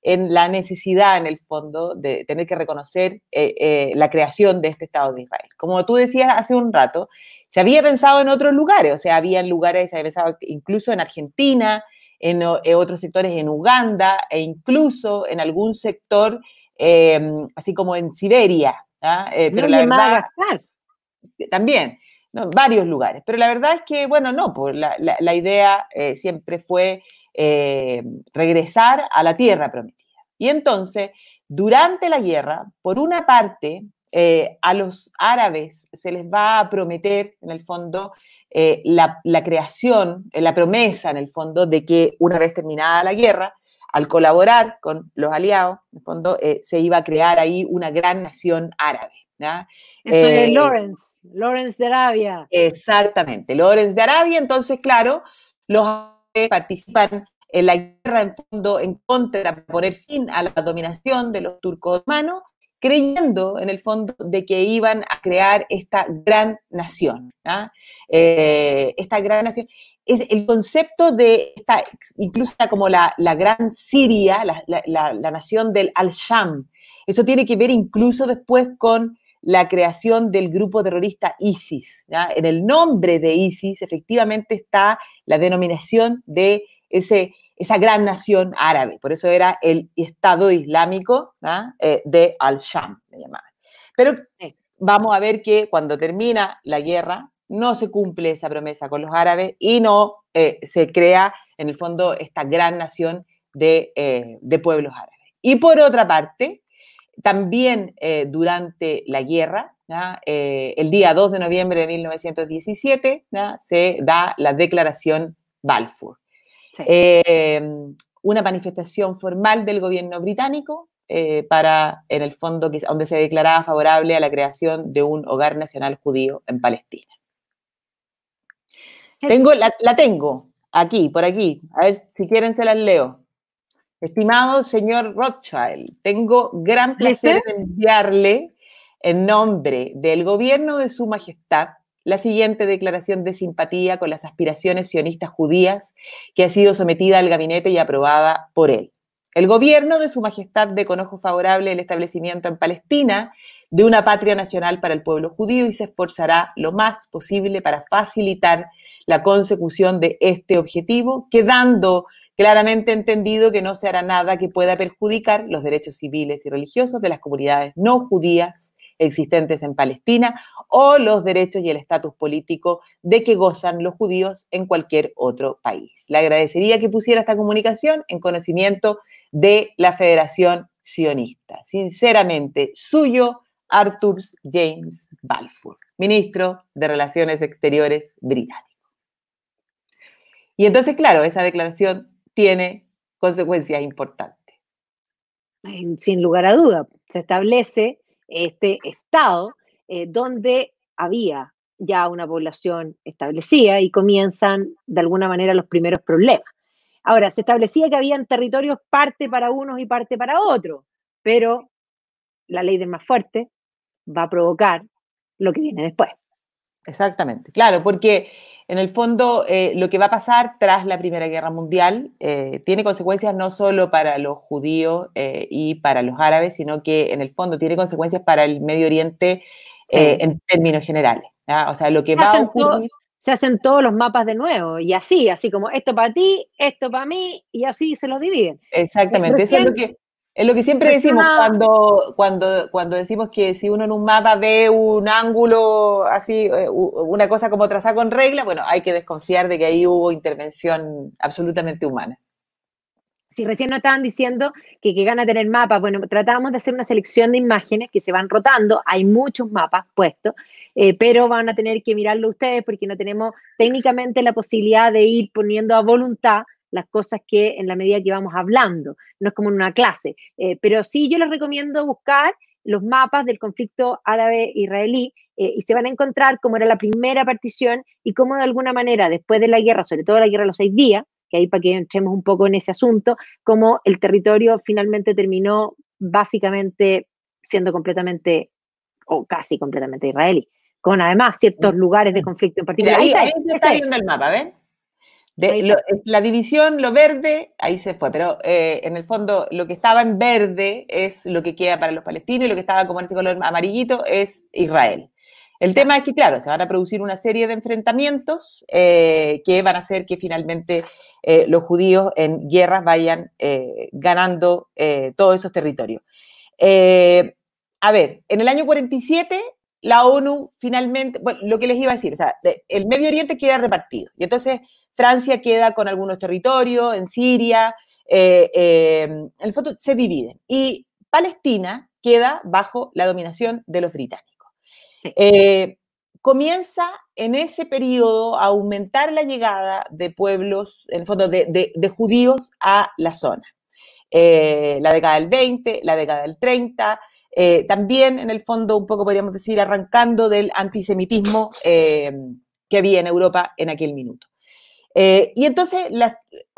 Speaker 2: en la necesidad, en el fondo, de tener que reconocer eh, la creación de este Estado de Israel. Como tú decías hace un rato, se había pensado en otros lugares, o sea, había lugares, se había pensado incluso en Argentina, en, eh, otros sectores en Uganda e incluso en algún sector, em, así como en Siberia. ¿ah? Eh, pero la también, varios lugares. Pero la verdad es que, bueno, no, pues la, idea eh, siempre fue em, regresar a la tierra prometida. Y entonces, durante la guerra, por una parte, eh, a los árabes se les va a prometer, en el fondo, eh, la, creación, eh, la promesa, en el fondo, de que una vez terminada la guerra, al colaborar con los aliados, en el fondo, se iba a crear ahí una gran nación árabe. Eso es Lawrence, Lawrence de Arabia. Exactamente, Lawrence de Arabia. Entonces, claro, los árabes participan en la guerra en fondo en contra, para poner fin a la dominación de los turcos otomanos creyendo en el fondo de que iban a crear esta gran nación. ¿ah? Eh, esta gran nación. Es el concepto de esta, incluso como la, gran Siria, la, nación del Al-Sham. Eso tiene que ver incluso después con la creación del grupo terrorista ISIS. En el nombre de ISIS efectivamente está la denominación de ese esa gran nación árabe. Por eso era el Estado Islámico ¿ah? eh, de Al-Sham, le llamaban. Pero vamos a ver que cuando termina la guerra, no se cumple esa promesa con los árabes y no eh, se crea, en el fondo, esta gran nación de, eh, pueblos árabes. Y por otra parte, también durante la guerra, ¿ah? el día 2 de noviembre de 1917, ¿ah? se da la declaración Balfour. Eh, una manifestación formal del gobierno británico eh, para, en el fondo, donde se declaraba favorable a la creación de un hogar nacional judío en Palestina. Tengo, la, la tengo aquí, por aquí. A ver si quieren se las leo. Estimado señor Rothschild, tengo gran placer de enviarle en nombre del gobierno de su majestad la siguiente declaración de simpatía con las aspiraciones sionistas judías que ha sido sometida al gabinete y aprobada por él. El gobierno de Su Majestad ve con ojo favorable el establecimiento en Palestina de una patria nacional para el pueblo judío y se esforzará lo más posible para facilitar la consecución de este objetivo, quedando claramente entendido que no se hará nada que pueda perjudicar los derechos civiles y religiosos de las comunidades no judías existentes en Palestina o los derechos y el estatus político de que gozan los judíos en cualquier otro país. Le agradecería que pusiera esta comunicación en conocimiento de la Federación Sionista. Sinceramente, suyo, Arthur James Balfour, ministro de Relaciones Exteriores británico. Y entonces, claro, esa declaración tiene consecuencias importantes.
Speaker 1: Sin lugar a duda, se establece este estado eh, donde había ya una población establecida y comienzan de alguna manera los primeros problemas. Ahora, se establecía que habían territorios parte para unos y parte para otros, pero la ley del más fuerte
Speaker 2: va a provocar lo que viene después. Exactamente, claro, porque en el fondo eh, lo que va a pasar tras la Primera Guerra Mundial eh, tiene consecuencias no solo para los judíos eh, y para los árabes, sino que en el fondo tiene consecuencias para el Medio Oriente en términos generales. O sea, lo que va a se hacen
Speaker 1: todos los mapas de nuevo y así, así como esto para ti, esto para mí y así se los dividen.
Speaker 2: Exactamente, eso es lo que... Es lo que siempre pues decimos cuando, cuando, cuando decimos que si uno en un mapa ve un ángulo así, eh, una cosa como trazada con regla, bueno, hay que desconfiar de que ahí hubo intervención absolutamente humana. Si
Speaker 1: recién nos estaban diciendo que, gana tener mapas, bueno, tratábamos de hacer una selección de imágenes que se van rotando, hay muchos mapas puestos, eh, pero van a tener que mirarlo ustedes porque no tenemos técnicamente la posibilidad de ir poniendo a voluntad las cosas que en la medida que vamos hablando, no es como en una clase. Eh, pero sí yo les recomiendo buscar los mapas del conflicto árabe-israelí eh, y se van a encontrar cómo era la primera partición y cómo de alguna manera después de la guerra, sobre todo la guerra de los seis días, que ahí para que entremos un poco en ese asunto, cómo el territorio finalmente terminó básicamente siendo completamente o casi completamente israelí, con además ciertos mm. lugares de mm. conflicto en particular. ahí, está, viendo
Speaker 2: el mapa, eh, la división, lo verde, ahí se fue, pero eh, en el fondo lo que estaba en verde es lo que queda para los palestinos y lo que estaba como en ese color amarillito es Israel. El tema es que, claro, se van a producir una serie de enfrentamientos eh, que van a hacer que finalmente los judíos en guerras vayan ganando todos esos territorios. a ver, en el año 47 la ONU finalmente, bueno, lo que les iba a decir, o sea, el Medio Oriente queda repartido y entonces Francia queda con algunos territorios, en Siria, eh, eh, en el fondo se dividen. Y Palestina queda bajo la dominación de los británicos. Eh, comienza en ese periodo a aumentar la llegada de pueblos, en el fondo, de, judíos a la zona. la década del 20, la década del 30, también en el fondo un poco podríamos decir arrancando del antisemitismo que había en Europa en aquel minuto. Eh, y entonces,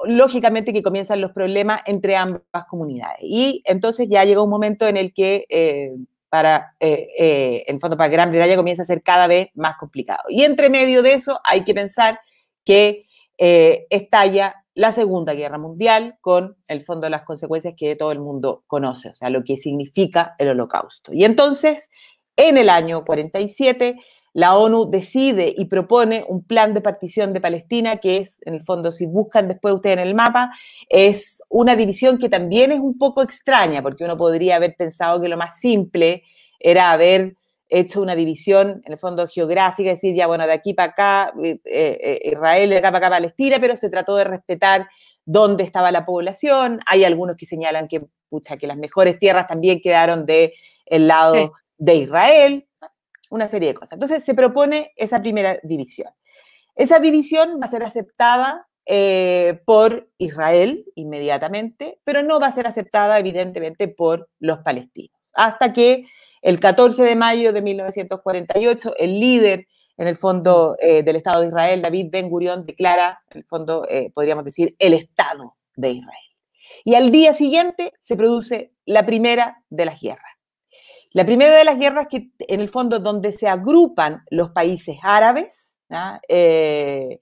Speaker 2: lógicamente que comienzan los problemas entre ambas comunidades. Y entonces ya llega un momento en el que, eh, para, eh, fondo, para Gran Bretaña comienza a ser cada vez más complicado. Y entre medio de eso hay que pensar que estalla la Segunda Guerra Mundial con, el fondo, las consecuencias que todo el mundo conoce, o sea, lo que significa el holocausto. Y entonces, en el año 47, la ONU decide y propone un plan de partición de Palestina, que es, en el fondo, si buscan después ustedes en el mapa, es una división que también es un poco extraña, porque uno podría haber pensado que lo más simple era haber hecho una división, en el fondo, geográfica, decir, ya, bueno, de aquí para acá, eh, eh, eh, Israel, de acá para acá, Palestina, pero se trató de respetar dónde estaba la población. Hay algunos que señalan que, que las mejores tierras también quedaron del lado de Israel, una serie de cosas. Entonces se propone esa primera división. Esa división va a ser aceptada eh, por Israel inmediatamente, pero no va a ser aceptada evidentemente por los palestinos. Hasta que el 14 de mayo de 1948, el líder en el fondo eh, del Estado de Israel, David Ben Gurión, declara, en el fondo eh, podríamos decir, el Estado de Israel. Y al día siguiente se produce la primera de las guerras. La primera de las guerras que, en el fondo, donde se agrupan los países árabes, eh,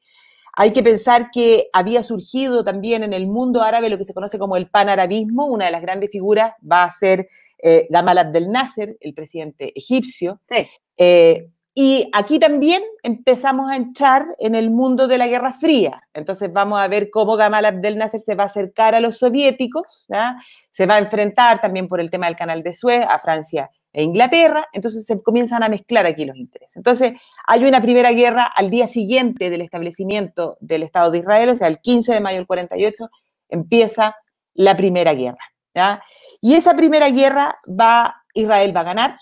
Speaker 2: hay que pensar que había surgido también en el mundo árabe lo que se conoce como el panarabismo. Una de las grandes figuras va a ser eh, Gamal Abdel Nasser, el presidente egipcio. Sí. Eh, y aquí también empezamos a entrar en el mundo de la Guerra Fría. Entonces vamos a ver cómo Gamal Abdel Nasser se va a acercar a los soviéticos, se va a enfrentar también por el tema del Canal de Suez a Francia e Inglaterra. Entonces se comienzan a mezclar aquí los intereses. Entonces hay una primera guerra al día siguiente del establecimiento del Estado de Israel, o sea, el 15 de mayo del 48 empieza la primera guerra. Y esa primera guerra va, Israel va a ganar,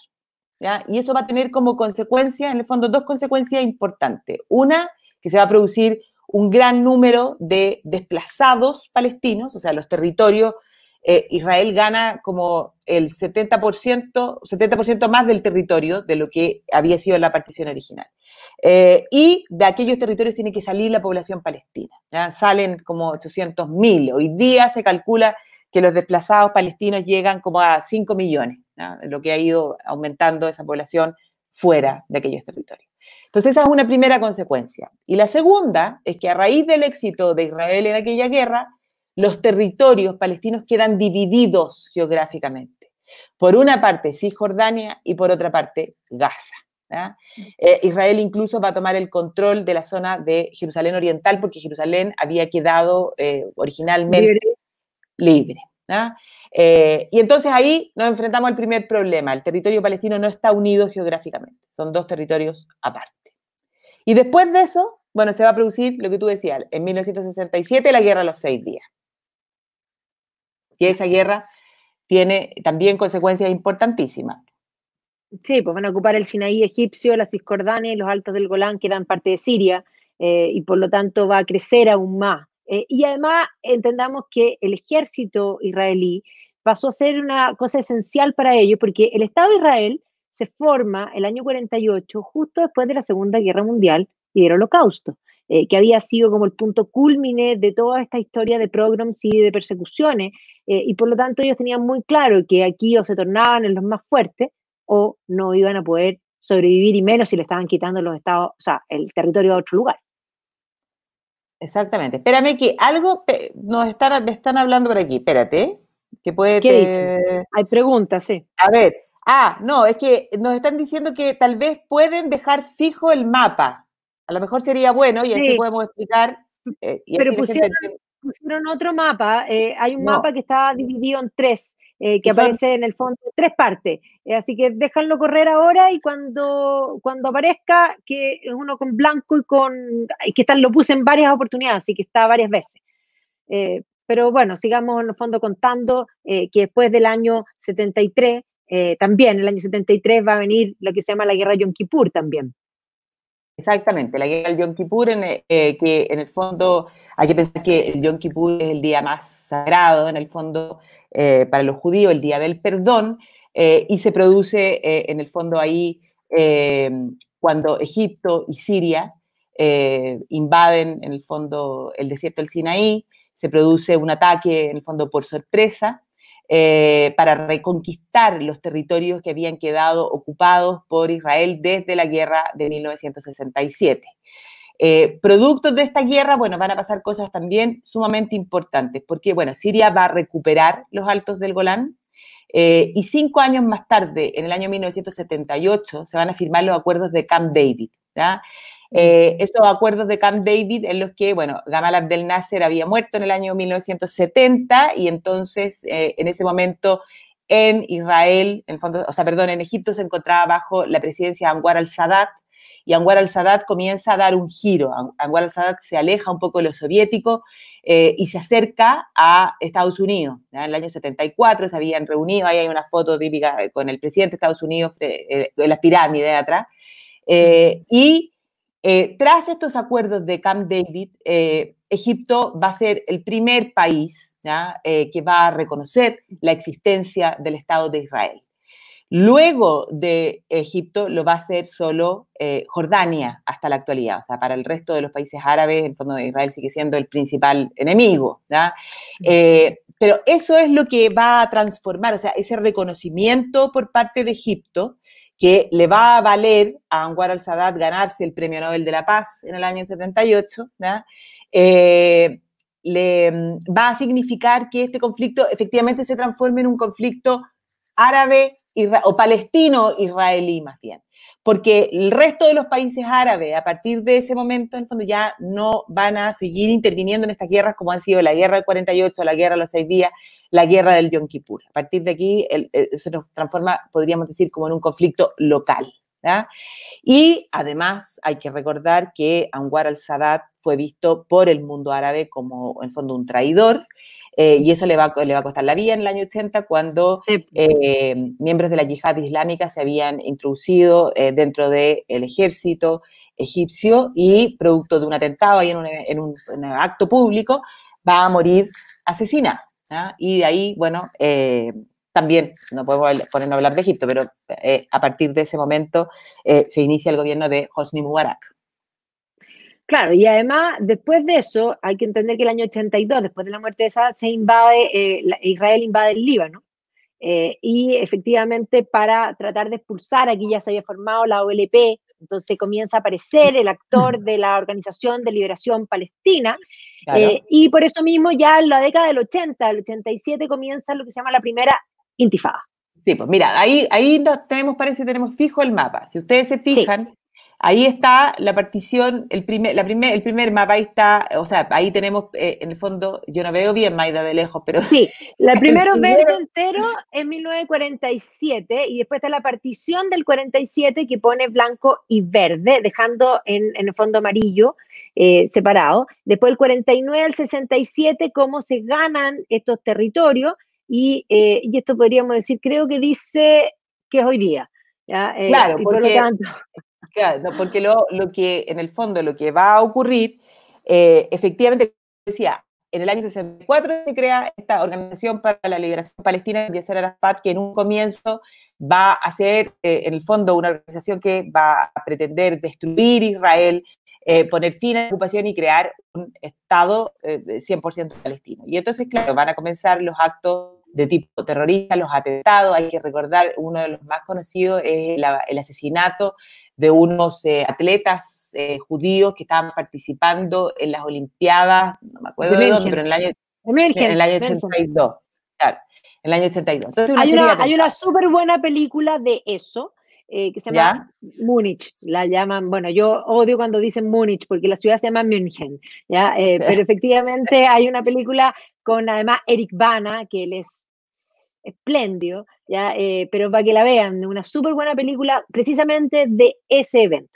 Speaker 2: y eso va a tener como consecuencia, en el fondo, dos consecuencias importantes. Una, que se va a producir un gran número de desplazados palestinos, o sea, los territorios, eh, Israel gana como el 70%, 70% más del territorio de lo que había sido la partición original. Eh, y de aquellos territorios tiene que salir la población palestina. Salen como 800.000. Hoy día se calcula que los desplazados palestinos llegan como a 5 millones, lo que ha ido aumentando esa población fuera de aquellos territorios. Entonces esa es una primera consecuencia. Y la segunda es que a raíz del éxito de Israel en aquella guerra, los territorios palestinos quedan divididos geográficamente. Por una parte Cisjordania y por otra parte Gaza. Eh, Israel incluso va a tomar el control de la zona de Jerusalén Oriental porque Jerusalén había quedado eh, originalmente libre. Eh, y entonces ahí nos enfrentamos al primer problema. El territorio palestino no está unido geográficamente, son dos territorios aparte. Y después de eso, bueno, se va a producir lo que tú decías, en 1967 la guerra a los seis días. Y esa guerra tiene también consecuencias importantísimas.
Speaker 1: Sí, pues van a ocupar el Sinaí egipcio, la Cisjordania y los Altos del Golán, que eran parte de Siria, eh, y por lo tanto va a crecer aún más eh, y además entendamos que el ejército israelí pasó a ser una cosa esencial para ellos porque el Estado de Israel se forma el año 48, justo después de la Segunda Guerra Mundial y del Holocausto, eh, que había sido como el punto cúlmine de toda esta historia de pogroms y de persecuciones, eh, y por lo tanto ellos tenían muy claro que aquí o se tornaban en los más fuertes o no iban a poder sobrevivir, y menos si le estaban quitando los estados, o sea, el territorio a otro lugar.
Speaker 2: Exactamente. Espérame que algo nos están, están hablando por aquí. Espérate, que puede. Hay preguntas, sí. A ver. Ah, no, es que nos están diciendo que tal vez pueden dejar fijo el mapa. A lo mejor sería bueno y así podemos explicar. Eh, Pero
Speaker 1: pusieron, otro mapa. Eh, hay un mapa que está dividido en tres, eh, que aparece en el fondo, tres partes. Eh, así que déjanlo correr ahora y cuando, cuando aparezca, que es uno con blanco y con. que lo puse en varias oportunidades, así que está varias veces. Eh, pero bueno, sigamos en el fondo contando eh, que después del año 73, también el año 73 va a venir lo que se llama la guerra Yom Kippur también.
Speaker 2: Exactamente, la guerra del Yom Kippur, que en el fondo hay que pensar que el Yom Kippur es el día más sagrado, en el fondo, para los judíos, el día del perdón, eh, y se produce eh, en el fondo ahí eh, cuando Egipto y Siria invaden en el fondo el desierto del Sinaí, se produce un ataque en el fondo por sorpresa para reconquistar los territorios que habían quedado ocupados por Israel desde la guerra de 1967. productos de esta guerra, bueno, van a pasar cosas también sumamente importantes, porque, bueno, Siria va a recuperar los altos del Golán, eh, y cinco años más tarde, en el año 1978, se van a firmar los acuerdos de Camp David. Eh, estos acuerdos de Camp David en los que, bueno, Gamal Abdel Nasser había muerto en el año 1970 y entonces eh, en ese momento en Israel, en fondo, o sea, perdón, en Egipto se encontraba bajo la presidencia de Anwar al-Sadat, y Anwar al-Sadat comienza a dar un giro. Anwar al-Sadat se aleja un poco de lo soviético eh, y se acerca a Estados Unidos. En el año 74 se habían reunido, ahí hay una foto típica con el presidente de Estados Unidos, la eh, pirámide eh, las atrás. y tras estos acuerdos de Camp David, Egipto va a ser el primer país que va a reconocer la existencia del Estado de Israel. Luego de Egipto lo va a hacer solo eh, Jordania hasta la actualidad. O sea, para el resto de los países árabes, en fondo Israel sigue siendo el principal enemigo. Eh, pero eso es lo que va a transformar, o sea, ese reconocimiento por parte de Egipto que le va a valer a Anwar al-Sadat ganarse el Premio Nobel de la Paz en el año 78, eh, le mm, va a significar que este conflicto efectivamente se transforme en un conflicto árabe o palestino-israelí más bien, porque el resto de los países árabes a partir de ese momento en fondo ya no van a seguir interviniendo en estas guerras como han sido la guerra del 48, la guerra de los seis días, la guerra del Yom Kippur. A partir de aquí eso se nos transforma, podríamos decir, como en un conflicto local. Y además hay que recordar que Anwar al-Sadat fue visto por el mundo árabe como en fondo un traidor eh, y eso le va, le va a costar la vida en el año 80 cuando eh, miembros de la yihad islámica se habían introducido eh, dentro del ejército egipcio y producto de un atentado y en un, acto público va a morir asesina. ¿ah? Y de ahí, bueno, también, no podemos ponernos a hablar de Egipto, pero a partir de ese momento se inicia el gobierno de Hosni Mubarak.
Speaker 1: Claro, y además, después de eso, hay que entender que el año 82, después de la muerte de Sadat, se invade, eh, Israel invade el Líbano. Eh, y efectivamente, para tratar de expulsar, aquí ya se había formado la OLP, entonces comienza a aparecer el actor de la Organización de Liberación Palestina. Eh, y por eso mismo, ya en la década del 80, el 87, comienza lo que se llama la primera
Speaker 2: intifada. Sí, pues mira, ahí, ahí nos tenemos, parece, tenemos fijo el mapa. Si ustedes se fijan, Ahí está la partición, el primer, la el primer mapa, ahí está, o sea, ahí tenemos, eh, en el fondo, yo no veo bien Maida de lejos, pero... Sí, la primero el primero verde
Speaker 1: entero es 1947 y después está la partición del 47 que pone blanco y verde, dejando en, el fondo amarillo eh, separado. Después el 49 al 67, cómo se ganan estos territorios eh, y, esto podríamos decir, creo que dice que es hoy día. claro, por lo tanto
Speaker 2: porque lo, que en el fondo lo que va a ocurrir, eh, efectivamente, decía, en el año 64 se crea esta Organización para la Liberación Palestina, de Yasser Arafat, que en un comienzo va a ser, eh, en el fondo, una organización que va a pretender destruir Israel, eh, poner fin a la ocupación y crear un Estado 100% eh, palestino. Y entonces, claro, van a comenzar los actos de tipo terrorista, los atentados, hay que recordar, uno de los más conocidos es el asesinato de unos eh, atletas eh, judíos que estaban participando en las Olimpiadas, no me acuerdo de, dónde, pero en el año, 82. el año hay,
Speaker 1: una, súper buena película de eso, eh, que se llama Munich, Múnich, la llaman, bueno, yo odio cuando dicen Múnich porque la ciudad se llama München, pero efectivamente hay una película con además Eric Bana, que él es espléndido, ¿ya? Eh, pero para que la vean, una súper buena película
Speaker 2: precisamente de ese evento.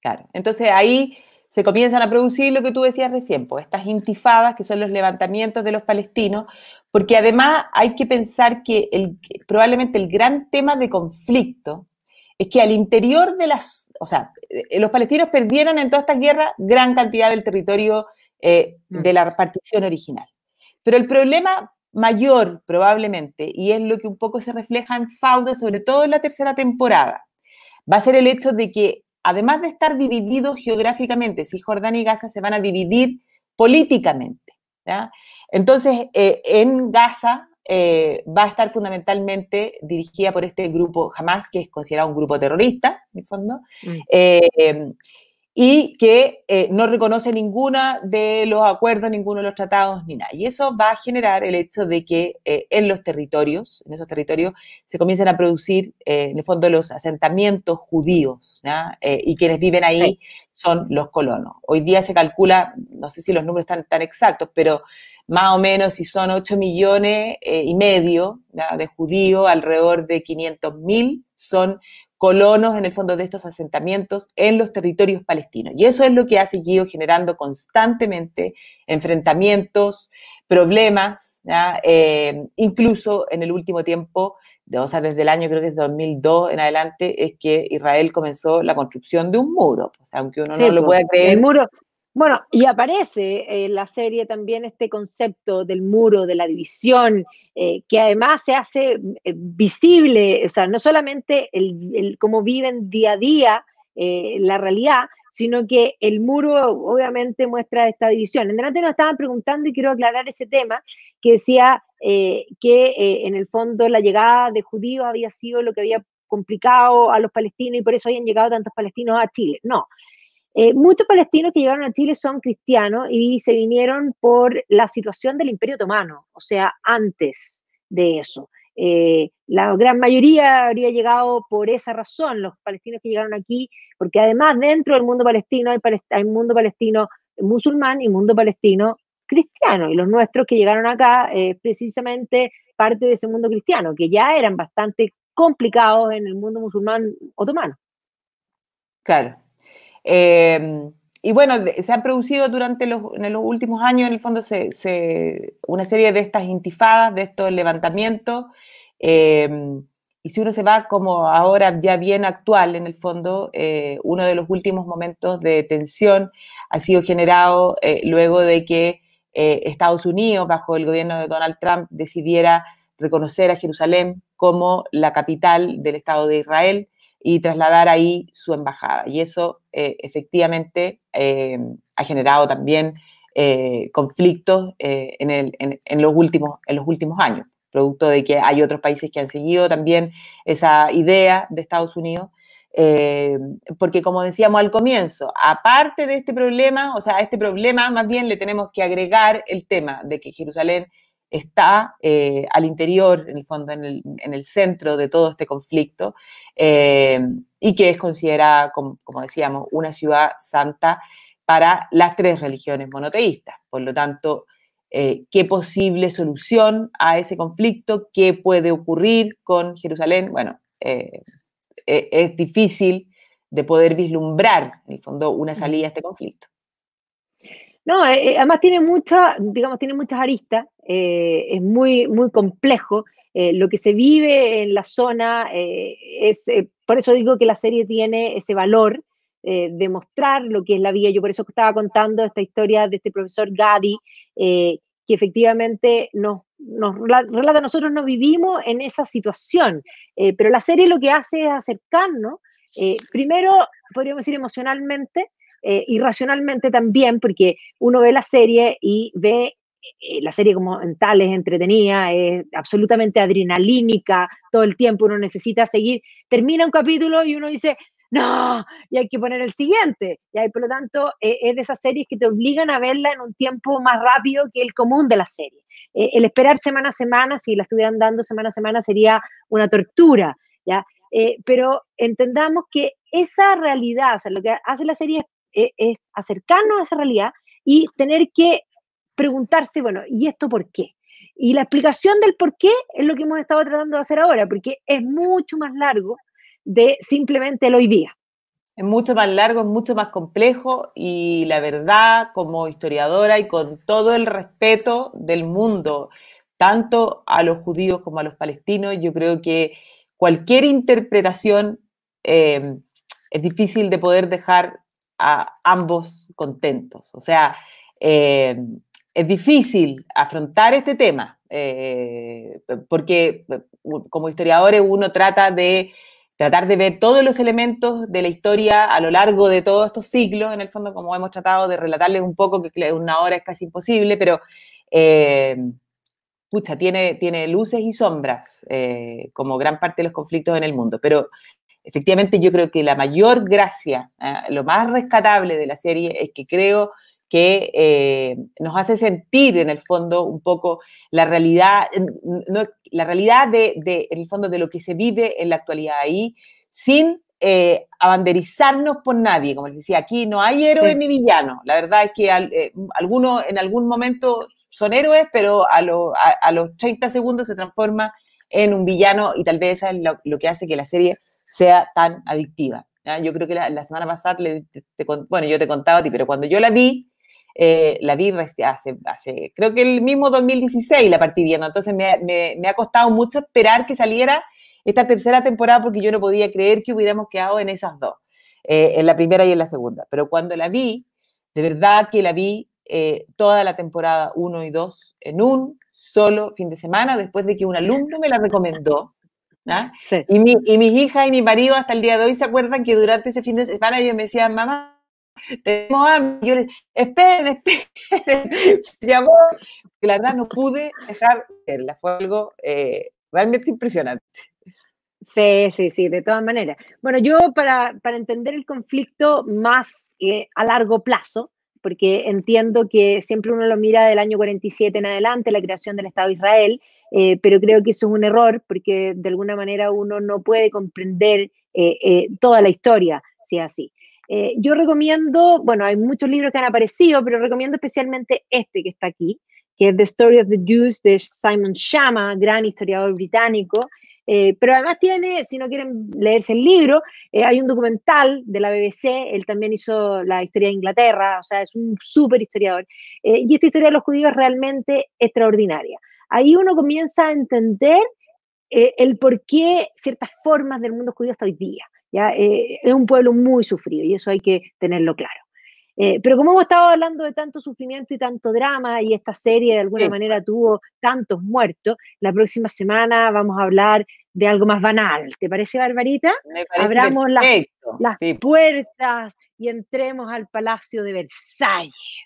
Speaker 2: Claro, entonces ahí se comienzan a producir lo que tú decías recién, pues, estas intifadas que son los levantamientos de los palestinos, porque además hay que pensar que probablemente el gran tema de conflicto es que al interior de las, o sea, eh, los palestinos perdieron en toda esta guerra gran cantidad del territorio eh, de mm. la partición original. Pero el problema mayor probablemente, y es lo que un poco se refleja en Fauda, sobre todo en la tercera temporada, va a ser el hecho de que, además de estar divididos geográficamente, si Jordania y Gaza se van a dividir políticamente. Entonces, eh, en Gaza eh, va a estar fundamentalmente dirigida por este grupo Hamas, que es considerado un grupo terrorista, en el fondo. Mm. Eh, y que eh, no reconoce ninguno de los acuerdos, ninguno de los tratados, ni nada. Y eso va a generar el hecho de que eh, en los territorios, en esos territorios, se comiencen a producir, eh, en el fondo, los asentamientos judíos, y quienes viven ahí son los colonos. Hoy día se calcula, no sé si los números están tan exactos, pero más o menos si son 8 millones y medio de judíos, alrededor de 500 mil son colonos, en el fondo de estos asentamientos en los territorios palestinos. Y eso es lo que ha seguido generando constantemente enfrentamientos, problemas, eh, incluso en el último tiempo, o sea, desde el año creo que es 2002 en adelante, es que Israel comenzó la construcción de un muro. O pues, aunque uno no lo pues, pueda creer. El muro,
Speaker 1: bueno, y aparece eh, en la serie también este concepto del muro, de la división, eh, que además se hace eh, visible, o sea, no solamente el, cómo viven día a día la realidad, sino que el muro obviamente muestra esta división. En delante nos estaban preguntando, y quiero aclarar ese tema, que decía que en el fondo la llegada de judíos había sido lo que había complicado a los palestinos y por eso habían llegado tantos palestinos a Chile. No, eh, muchos palestinos que llegaron a Chile son cristianos y se vinieron por la situación del Imperio Otomano, o sea, antes de eso. Eh, la gran mayoría habría llegado por esa razón, los palestinos que llegaron aquí, porque además dentro del mundo palestino hay, mundo palestino musulmán y mundo palestino cristiano, y los nuestros que llegaron acá, es eh, precisamente parte de ese mundo cristiano, que ya eran bastante complicados en el mundo
Speaker 2: musulmán otomano. Claro. Em, y bueno, se han producido durante los, en los últimos años, en el fondo, se, una serie de estas intifadas, de estos levantamientos. Em, y si uno se va como ahora ya bien actual, en el fondo, eh, uno de los últimos momentos de tensión ha sido generado eh, luego de que eh, Estados Unidos, bajo el gobierno de Donald Trump, decidiera reconocer a Jerusalén como la capital del Estado de Israel y trasladar ahí su embajada. Y eso eh, efectivamente eh, ha generado también eh, conflictos en, los últimos, en los últimos años, producto de que hay otros países que han seguido también esa idea de Estados Unidos. porque como decíamos al comienzo, aparte de este problema, o sea, a este problema más bien le tenemos que agregar el tema de que Jerusalén está eh, al interior, en el fondo, en el, centro de todo este conflicto, eh, y que es considerada, como, decíamos, una ciudad santa para las tres religiones monoteístas. Por lo tanto, eh, ¿qué posible solución a ese conflicto? ¿Qué puede ocurrir con Jerusalén? Bueno, e, es difícil de poder vislumbrar, en el fondo, una salida a este conflicto.
Speaker 1: No, eh, eh, además tiene mucha, digamos, tiene muchas aristas, eh, es muy, muy complejo. lo que se vive en la zona es, por eso digo que la serie tiene ese valor de mostrar lo que es la vida. Yo por eso estaba contando esta historia de este profesor Gadi, que efectivamente nos, nos relata, nosotros no vivimos en esa situación, pero la serie lo que hace es acercarnos, primero, podríamos decir emocionalmente, eh, irracionalmente también, porque uno ve la serie y ve eh, la serie como en tales es entretenida, es absolutamente adrenalínica todo el tiempo, uno necesita seguir, termina un capítulo y uno dice, no, y hay que poner el siguiente. Y por lo tanto, e, es de esas series que te obligan a verla en un tiempo más rápido que el común de la serie. Eh, el esperar semana a semana, si la estuvieran dando semana a semana, sería una tortura, ¿ya? pero entendamos que esa realidad, o sea, lo que hace la serie es e, es acercarnos a esa realidad y tener que preguntarse, bueno, ¿y esto por qué? Y la explicación del por qué es lo que hemos estado tratando de hacer ahora, porque es mucho más largo de simplemente el hoy día. Es
Speaker 2: mucho más largo, es mucho más complejo y la verdad, como historiadora y con todo el respeto del mundo, tanto a los judíos como a los palestinos, yo creo que cualquier interpretación eh, es difícil de poder dejar a ambos contentos. O sea, eh, es difícil afrontar este tema, eh, porque como historiadores uno trata de tratar de ver todos los elementos de la historia a lo largo de todos estos siglos, en el fondo como hemos tratado de relatarles un poco, que una hora es casi imposible, pero eh, tiene, tiene luces y sombras, como gran parte de los conflictos en el mundo. Pero efectivamente yo creo que la mayor gracia, ah, lo más rescatable de la serie es que creo que eh, nos hace sentir en el fondo un poco la realidad, la realidad de, de, el fondo de lo que se vive en la actualidad ahí, sin eh, abanderizarnos por nadie. Como les decía, aquí no hay héroe ni villano. La verdad es que eh, algunos en algún momento son héroes, pero a, los 30 segundos se transforma en un villano y tal vez eso es lo que hace que la serie sea tan adictiva. Yo creo que la, semana pasada, bueno, yo te contaba a ti, pero cuando yo la vi, eh, la vi hace, creo que el mismo 2016 la partí viendo, entonces me, ha costado mucho esperar que saliera esta tercera temporada porque yo no podía creer que hubiéramos quedado en esas dos, eh, en la primera y en la segunda. Pero cuando la vi, de verdad que la vi eh, toda la temporada 1 y 2 en un solo fin de semana, después de que un alumno me la recomendó ¿ah? Y, mi, y mis hijas y mi marido hasta el día de hoy se acuerdan que durante ese fin de semana ellos me decían, mamá, tenemos hambre. Yo les esperen, esperen. La verdad no pude dejar verla. Fue algo eh, realmente impresionante.
Speaker 1: Sí, sí, sí, de todas maneras. Bueno, yo para, entender el conflicto más eh, a largo plazo, porque entiendo que siempre uno lo mira del año 47 en adelante, la creación del Estado de Israel, eh, pero creo que eso es un error porque de alguna manera uno no puede comprender eh, eh, toda la historia si es así. yo recomiendo, bueno, hay muchos libros que han aparecido, pero recomiendo especialmente este que está aquí, que es The Story of the Jews de Simon Shama, gran historiador británico, pero además tiene, si no quieren leerse el libro, hay un documental de la BBC, él también hizo la historia de Inglaterra, o sea, es un súper historiador. y esta historia de los judíos es realmente extraordinaria ahí uno comienza a entender eh, el por qué ciertas formas del mundo judío hasta hoy día. ¿ya? Eh, es un pueblo muy sufrido y eso hay que tenerlo claro. Eh, pero como hemos estado hablando de tanto sufrimiento y tanto drama y esta serie de alguna manera tuvo tantos muertos, la próxima semana vamos a hablar de algo más banal. ¿Te parece, Barbarita? Abramos las, puertas y entremos al Palacio de Versalles.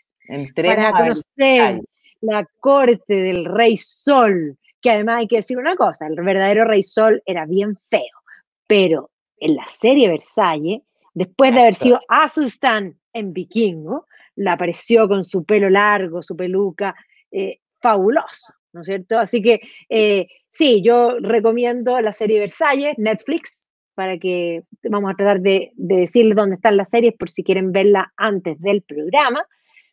Speaker 2: para conocer
Speaker 1: la corte del rey Sol, que además hay que decir una cosa, el verdadero rey Sol era bien feo, pero en la serie Versalles, después de haber sido Asustan en vikingo, la apareció con su pelo largo, su peluca, eh, fabuloso, ¿no es cierto? Así que eh, sí, yo recomiendo la serie Versalles, Netflix, para que vamos a tratar de, de decirles dónde están las series por si quieren verla antes del programa.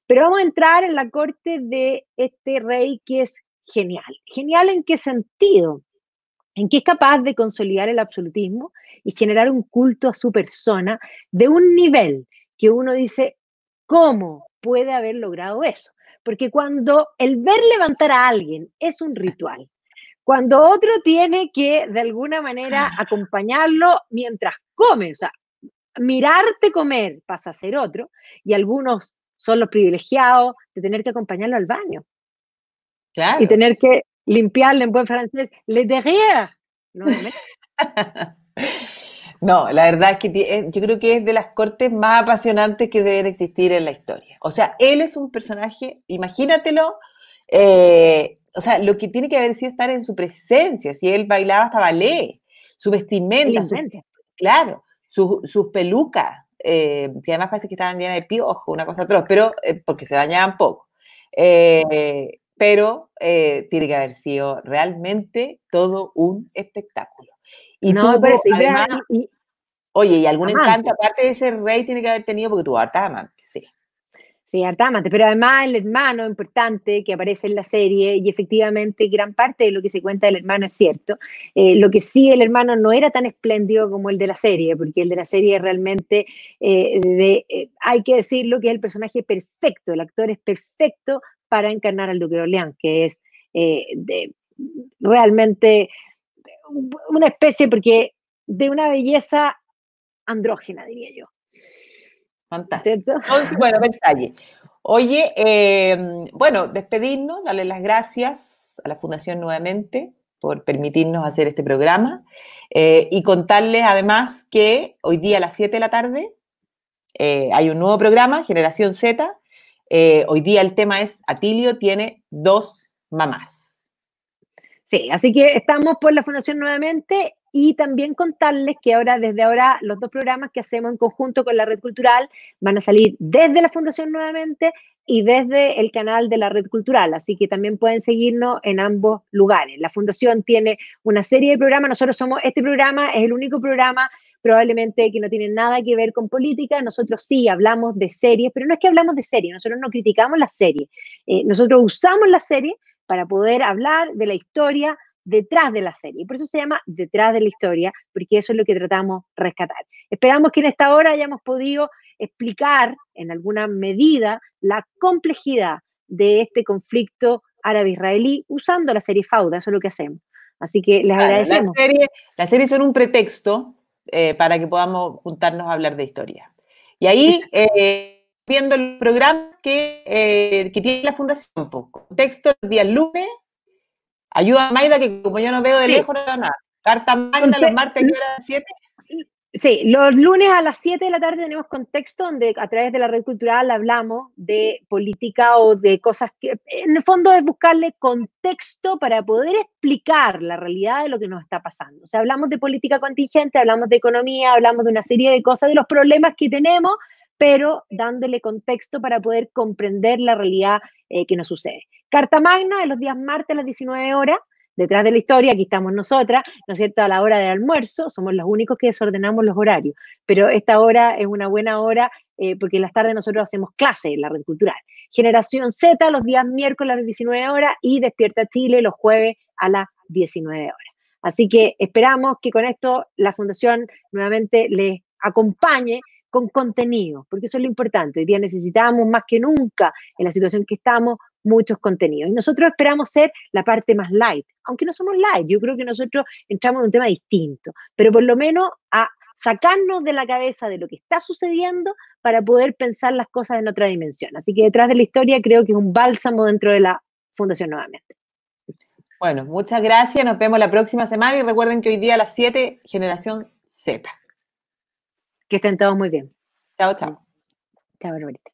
Speaker 1: Pero vamos a entrar en la corte de este rey que es genial. ¿Genial en qué sentido? En que es capaz de consolidar el absolutismo y generar un culto a su persona de un nivel que uno dice, ¿cómo puede haber logrado eso? Porque cuando el ver levantar a alguien es un ritual, cuando otro tiene que de alguna manera ah. acompañarlo mientras come, o sea, mirarte comer pasa a ser otro, y algunos son los privilegiados de tener que acompañarlo al baño. Y tener que limpiarle en buen francés, le derrière. No,
Speaker 2: la verdad es que eh, yo creo que es de las cortes más apasionantes que deben existir en la historia. O sea, él es un personaje, imagínatelo, eh, o sea, lo que tiene que haber sido estar en su presencia, si él bailaba hasta ballet, su vestimenta, claro, sus pelucas, eh, que además parece que estaban llenas de piojo, una cosa atroz, pero eh, porque se bañaban poco. Eh, pero tiene que haber sido realmente todo un espectáculo. Y no, además, oye, y algún encanto, aparte de ese rey, tiene que haber tenido, porque tu harta amante, sí.
Speaker 1: Sí, pero además el hermano importante que aparece en la serie y efectivamente gran parte de lo que se cuenta del hermano es cierto. Eh, lo que sí el hermano no era tan espléndido como el de la serie, porque el de la serie realmente, eh, eh, hay que decirlo que es el personaje perfecto, el actor es perfecto para encarnar al Duque de Orleán, que es realmente una especie, porque de una belleza andrógena, diría yo.
Speaker 2: Fantástico. Bueno, Oye, em, bueno, despedirnos, darle las gracias a la Fundación nuevamente por permitirnos hacer este programa eh, y contarles además que hoy día a las 7 de la tarde eh, hay un nuevo programa, Generación Z. Eh, hoy día el tema es Atilio tiene dos mamás.
Speaker 1: Sí, así que estamos por la Fundación nuevamente y también contarles que ahora, desde ahora, los dos programas que hacemos en conjunto con la Red Cultural van a salir desde la Fundación nuevamente y desde el canal de la Red Cultural. Así que también pueden seguirnos en ambos lugares. La Fundación tiene una serie de programas. Nosotros somos, este programa es el único programa probablemente que no tiene nada que ver con política. Nosotros sí hablamos de series, pero no es que hablamos de series, nosotros no criticamos la serie eh, nosotros usamos la serie para poder hablar de la historia detrás de la serie. por eso se llama Detrás de la historia, porque eso es lo que tratamos rescatar. Esperamos que en esta hora hayamos podido explicar en alguna medida la complejidad de este conflicto árabe-israelí usando la serie Fauda, eso es lo que hacemos. Así que les agradecemos.
Speaker 2: la serie son un pretexto eh, para que podamos juntarnos a hablar de historia. Y ahí, eh, viendo el programa que, eh, que tiene la Fundación, contexto el día lunes Ayuda a Maida, que como yo no veo de lejos, nada. Carta Magna los martes a las 7.
Speaker 1: Sí, los lunes a las 7 de la tarde tenemos contexto donde a través de la red cultural hablamos de política o de cosas que en el fondo es buscarle contexto para poder explicar la realidad de lo que nos está pasando. O sea, hablamos de política contingente, hablamos de economía, hablamos de una serie de cosas, de los problemas que tenemos, pero dándole contexto para poder comprender la realidad eh, que nos sucede. Carta Magna de los días martes a las 19 horas, detrás de la historia, aquí estamos nosotras, ¿no es cierto? A la hora del almuerzo, somos los únicos que desordenamos los horarios, pero esta hora es una buena hora eh, porque en las tardes nosotros hacemos clase en la red cultural. Generación Z los días miércoles a las 19 horas y Despierta Chile los jueves a las 19 horas. Así que esperamos que con esto la Fundación nuevamente les acompañe con contenido, porque eso es lo importante. Hoy día necesitamos más que nunca, en la situación que estamos, muchos contenidos. Y nosotros esperamos ser la parte más light, aunque no somos light, yo creo que nosotros entramos en un tema distinto, pero por lo menos a sacarnos de la cabeza de lo que está sucediendo para poder pensar las cosas en otra dimensión. Así que detrás de la historia creo que es un bálsamo dentro de la fundación nuevamente.
Speaker 2: Bueno, muchas gracias, nos vemos la próxima semana y recuerden que hoy día a las 7, generación Z. Que estén todos muy bien. Chao, chao. Chao, Barbarita.